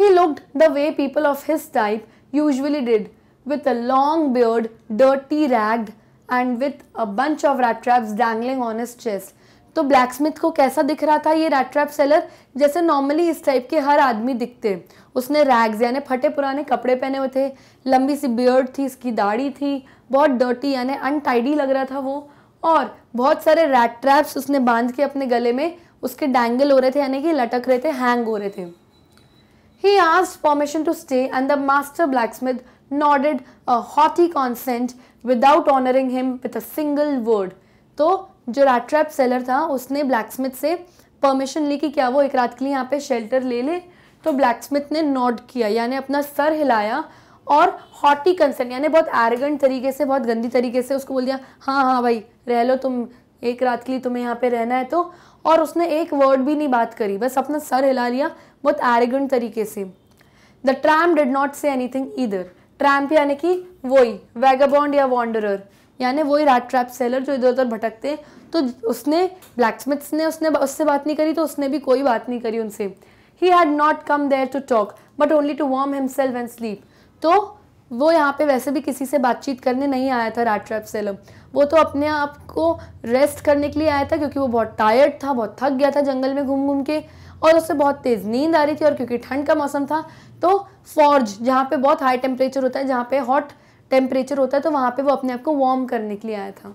He looked the way people of his type usually did, with a long beard, dirty ragged, and with a bunch of rat traps dangling on his chest. तो ब्लैक स्मिथ को कैसा दिख रहा था ये रैट ट्रैप सेलर जैसे normally इस type के हर आदमी दिखते उसने रैग्स यानी फटे पुराने कपड़े पहने हुए थे लंबी सी बियर्ड थी इसकी दाढ़ी थी बहुत डर्टी यानी अनटाइडी लग रहा था वो और बहुत सारे रैट ट्रैप्स उसने बांध के अपने गले में उसके डैंगल हो रहे थे यानी कि लटक रहे थे हैंग हो रहे थे ही आज permission to stay and the master blacksmith nodded haughty consent without honouring him with a single word तो जो रैट ट्रैप सेलर था उसने ब्लैक स्मिथ से परमिशन ली कि क्या वो एक रात के लिए यहाँ पे शेल्टर ले ले तो ब्लैक स्मिथ ने नॉट किया यानी अपना सर हिलाया और हॉटी कंसर्न यानी बहुत एरगेंट तरीके से बहुत गंदी तरीके से उसको बोल दिया हाँ हाँ भाई रह लो तुम एक रात के लिए तुम्हें यहाँ पे रहना है तो और उसने एक वर्ड भी नहीं बात करी बस अपना सर हिला लिया बहुत एरगेंट तरीके से the tramp did not say anything either tramp यानी कि वही वैगाबॉन्ड या वॉन्डर यानी वही रात ट्रैप सेलर जो इधर उधर भटकते हैं तो उसने ब्लैक स्मिथ्स ने उसने उससे बात नहीं करी तो उसने भी कोई बात नहीं करी उनसे he had not come there to talk but only to warm himself and sleep तो वो यहाँ पे वैसे भी किसी से बातचीत करने नहीं आया था रात ट्रैप सेलर वो तो अपने आप को रेस्ट करने के लिए आया था क्योंकि वो बहुत टायर्ड था बहुत थक गया था जंगल में घूम घूम के और उससे बहुत तेज़ नींद आ रही थी और क्योंकि ठंड का मौसम था तो फॉर्ज जहाँ पे बहुत हाई टेम्परेचर होता है जहाँ पे हॉट टेम्परेचर होता है तो वहाँ पे वो अपने आप को वार्म करने के लिए आया था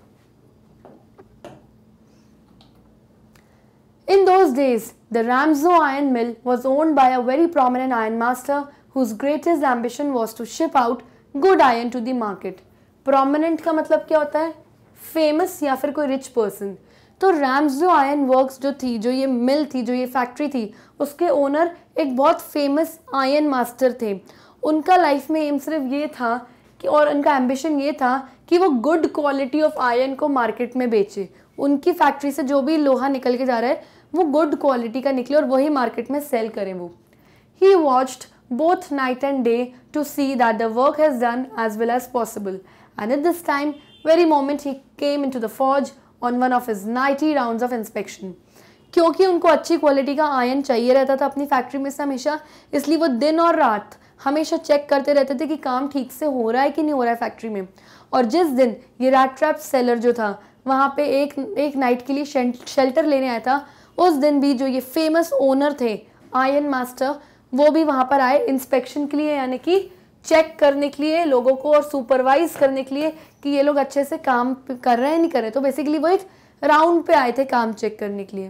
in those days the Ramsjo iron mill was owned by a very prominent iron master whose greatest ambition was to ship out good iron to the market prominent का मतलब क्या होता है फेमस या फिर कोई रिच पर्सन तो जो आयन वर्क्स जो थी जो ये मिल थी जो ये फैक्ट्री थी उसके ओनर एक बहुत फेमस आयन मास्टर थे उनका लाइफ में एम सिर्फ ये था कि और उनका एम्बिशन ये था कि वो गुड क्वालिटी ऑफ आयरन को मार्केट में बेचे उनकी फैक्ट्री से जो भी लोहा निकल के जा रहा है वो गुड क्वालिटी का निकले और वही मार्केट में सेल करें वो he watched night and day to see that the work has done as well as possible and at this time very moment he came into the forge on one of his nightly round of inspection क्योंकि उनको अच्छी quality का ion चाहिए रहता था अपनी factory में से हमेशा इसलिए वो दिन और रात हमेशा चेक करते रहते थे कि काम ठीक से हो रहा है कि नहीं हो रहा है फैक्ट्री में और जिस दिन ये रैट ट्रैप सेलर जो था वहाँ पे एक एक नाइट के लिए शेल्टर लेने आया था उस दिन भी जो ये फेमस ओनर थे आयन मास्टर वो भी वहाँ पर आए इंस्पेक्शन के लिए यानी कि चेक करने के लिए लोगों को और सुपरवाइज करने के लिए कि ये लोग अच्छे से काम कर रहे हैं नहीं कर रहे तो बेसिकली वो एक राउंड पे आए थे काम चेक करने के लिए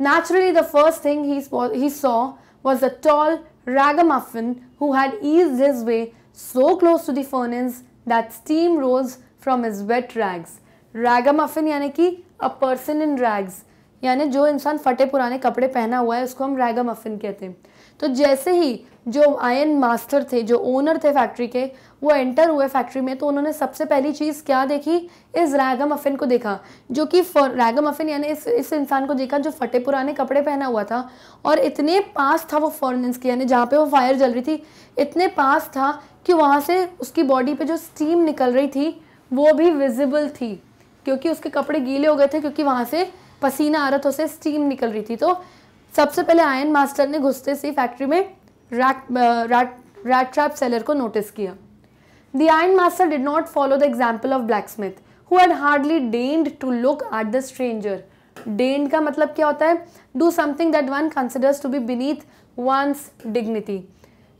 Naturally, the first thing he, he saw was a tall ragamuffin who had eased his way so close to the furnace that steam rose from his wet rags. Ragamuffin yani कि a person in rags यानी जो इंसान फटे पुराने कपड़े पहना हुआ है उसको हम रैगा मफिन कहते हैं तो जैसे ही जो आयन मास्टर थे जो ओनर थे फैक्ट्री के वो एंटर हुए फैक्ट्री में तो उन्होंने सबसे पहली चीज़ क्या देखी इस रैगा मफिन को देखा जो कि रैगा मफिन यानी इस इस इंसान को देखा जो फटे पुराने कपड़े पहना हुआ था और इतने पास था वो फॉरनेंस के यानी जहाँ पे वो फायर जल रही थी इतने पास था कि वहाँ से उसकी बॉडी पे जो स्टीम निकल रही थी वो भी विजिबल थी क्योंकि उसके कपड़े गीले हो गए थे क्योंकि वहाँ से पसीना आ रहा था उसे स्टीम निकल रही थी तो सबसे पहले आयन मास्टर ने घुसते से फैक्ट्री में rat rat rat trap seller को नोटिस किया The iron master did not follow the example of blacksmith, who had hardly deigned to look at the stranger. Deigned का मतलब क्या होता है Do something that one considers to be beneath one's dignity.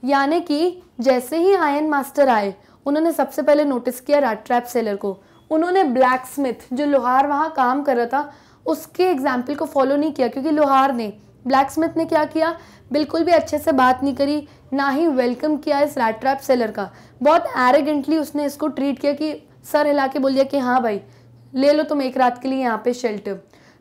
यानी कि जैसे ही ion master आए उन्होंने सबसे पहले नोटिस किया राट ट्रैप सेलर को उन्होंने ब्लैक स्मिथ जो लोहार वहाँ काम कर रहा था उसके एग्जाम्पल को फॉलो नहीं किया क्योंकि लोहार ने ब्लैक स्मिथ ने क्या किया बिल्कुल भी अच्छे से बात नहीं करी ना ही वेलकम किया इस रैट ट्रैप सेलर का बहुत एरेगेंटली उसने इसको ट्रीट किया कि सर हिला के बोल दिया कि हाँ भाई ले लो तुम एक रात के लिए यहाँ पे शेल्टर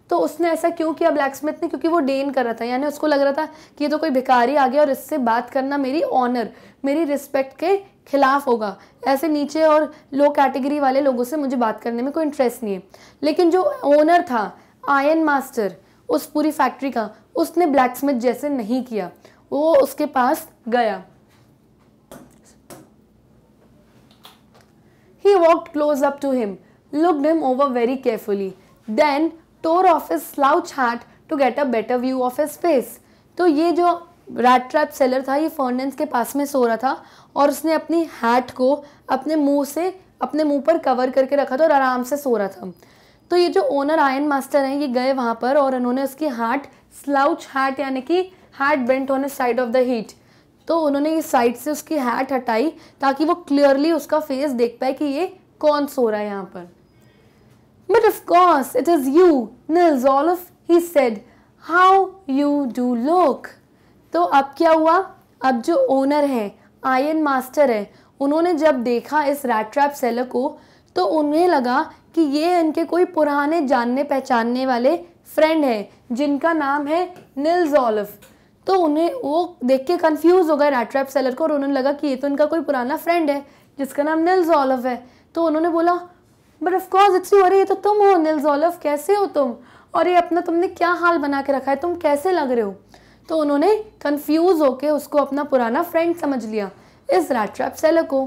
तो उसने ऐसा क्यों किया ब्लैक स्मिथ ने क्योंकि वो डेन कर रहा था यानी उसको लग रहा था कि ये तो कोई भिखारी आ गया और इससे बात करना मेरी ऑनर मेरी रिस्पेक्ट के खिलाफ होगा ऐसे नीचे और लो कैटेगरी वाले लोगों से मुझे बात करने में कोई इंटरेस्ट नहीं है लेकिन जो ओनर था आयन मास्टर उस पूरी फैक्ट्री का उसने ब्लैक स्मिथ जैसे नहीं किया वो उसके पास गया he walk close up to him look him over very carefully then tore off his slouch hat to get a better view of his face तो ये जो रैट ट्रैप सेलर था ये फर्नेंस के पास में सो रहा था और उसने अपनी हैट को अपने मुंह से अपने मुंह पर कवर करके रखा था और आराम से सो रहा था तो ये जो ओनर आयन मास्टर हैं ये गए वहाँ पर और उन्होंने उसकी हैट स्लाउच हैट यानी कि hat bent on side of the head तो उन्होंने इस साइड से उसकी हैट हटाई ताकि वो क्लियरली उसका फेस देख पाए कि ये कौन सो रहा है यहाँ पर but of course it is you Nils Olof he said how you do look तो अब क्या हुआ अब जो ओनर है आयन मास्टर है उन्होंने जब देखा इस रैट ट्रैप सेलर को तो उन्हें लगा कि ये इनके कोई पुराने जानने पहचानने वाले फ्रेंड है जिनका नाम है नील्स ऑलिव तो उन्हें वो देख के कन्फ्यूज़ हो गए रैट्रैप सेलर को और उन्होंने लगा कि ये तो इनका कोई पुराना फ्रेंड है जिसका नाम नील्स ऑलिव है तो उन्होंने बोला बट ऑफकोर्स इट्स यू अरे ये तो तुम हो नील्स ऑलिव कैसे हो तुम और ये अपना तुमने क्या हाल बना के रखा है तुम कैसे लग रहे हो तो उन्होंने कन्फ्यूज़ होके उसको अपना पुराना फ्रेंड समझ लिया इस रैट्रैप सेलर को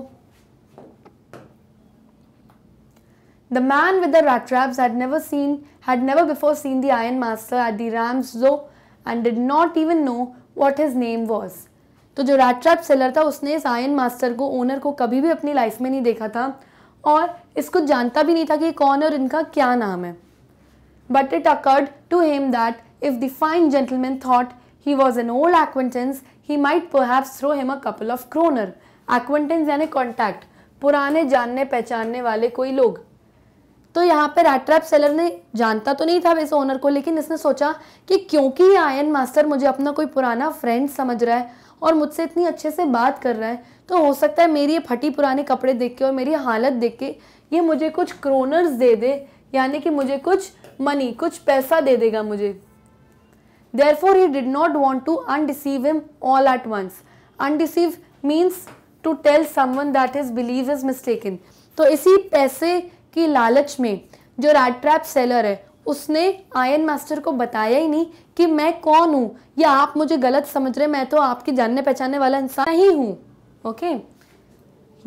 The man with the rat traps had never seen had never before seen the Iron Master at the Rams Zoo and did not even know what his name was. तो जो rat trap seller था उसने इस ion master को owner को कभी भी अपनी लाइफ में नहीं देखा था और इसको जानता भी नहीं था कि कौन और इनका क्या नाम है but it occurred to him that if the fine gentleman thought he was an old acquaintance he might perhaps throw him a couple of kronor acquaintance यानी कॉन्टैक्ट पुराने जानने पहचानने वाले कोई लोग तो यहाँ पर रैट्रैप सेलर ने जानता तो नहीं था वैसे ओनर को लेकिन इसने सोचा कि क्योंकि आयन मास्टर मुझे अपना कोई पुराना फ्रेंड समझ रहा है और मुझसे इतनी अच्छे से बात कर रहा है तो हो सकता है मेरी ये फटी पुराने कपड़े देख के और मेरी हालत देख के ये मुझे कुछ क्रोनर्स दे दे यानी कि मुझे कुछ मनी कुछ पैसा दे देगा मुझे therefore he did not want to undeceive him all at once undeceive means to tell someone that his believe is in तो इसी पैसे की लालच में जो रैट ट्रैप सेलर है उसने आयन मास्टर को बताया ही नहीं कि मैं कौन हूँ या आप मुझे गलत समझ रहे मैं तो आपकी जानने पहचानने वाला इंसान नहीं हूँ okay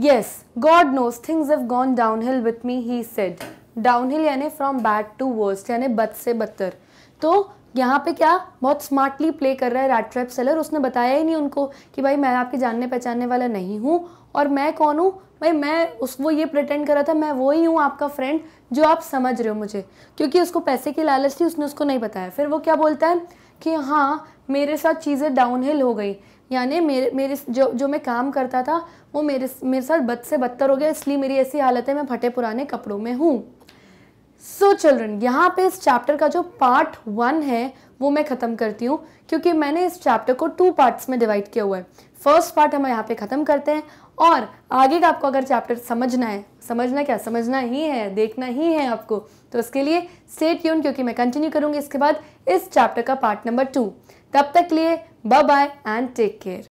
yes God knows things have gone downhill with me he said downhill यानी फ्रॉम बैड टू वर्स्ट यानी बद से बदतर तो यहाँ पे क्या बहुत स्मार्टली प्ले कर रहा है रैट ट्रैप सेलर उसने बताया ही नहीं उनको कि भाई मैं आपके जानने पहचानने वाला नहीं हूँ और मैं कौन हूँ भाई मैं उस वो ये प्रटेंड कर रहा था मैं वो ही हूँ आपका फ्रेंड जो आप समझ रहे हो मुझे क्योंकि उसको पैसे की लालच थी उसने उसको नहीं बताया फिर वो क्या बोलता है कि हाँ मेरे साथ चीज़ें डाउनहिल हो गई यानी मेरे मेरे जो जो मैं काम करता था वो मेरे मेरे साथ बद से बदतर हो गया इसलिए मेरी ऐसी हालत है मैं फटे पुराने कपड़ों में हूँ सो चिल्ड्रन यहाँ पे इस चैप्टर का जो पार्ट वन है वो मैं ख़त्म करती हूँ क्योंकि मैंने इस चैप्टर को टू पार्ट्स में डिवाइड किया हुआ है फर्स्ट पार्ट हम यहाँ पे ख़त्म करते हैं और आगे का आपको अगर चैप्टर समझना है समझना क्या समझना ही है देखना ही है आपको तो उसके लिए स्टेट यून क्योंकि मैं कंटिन्यू करूंगी इसके बाद इस चैप्टर का पार्ट नंबर टू तब तक लिए बाय एंड टेक केयर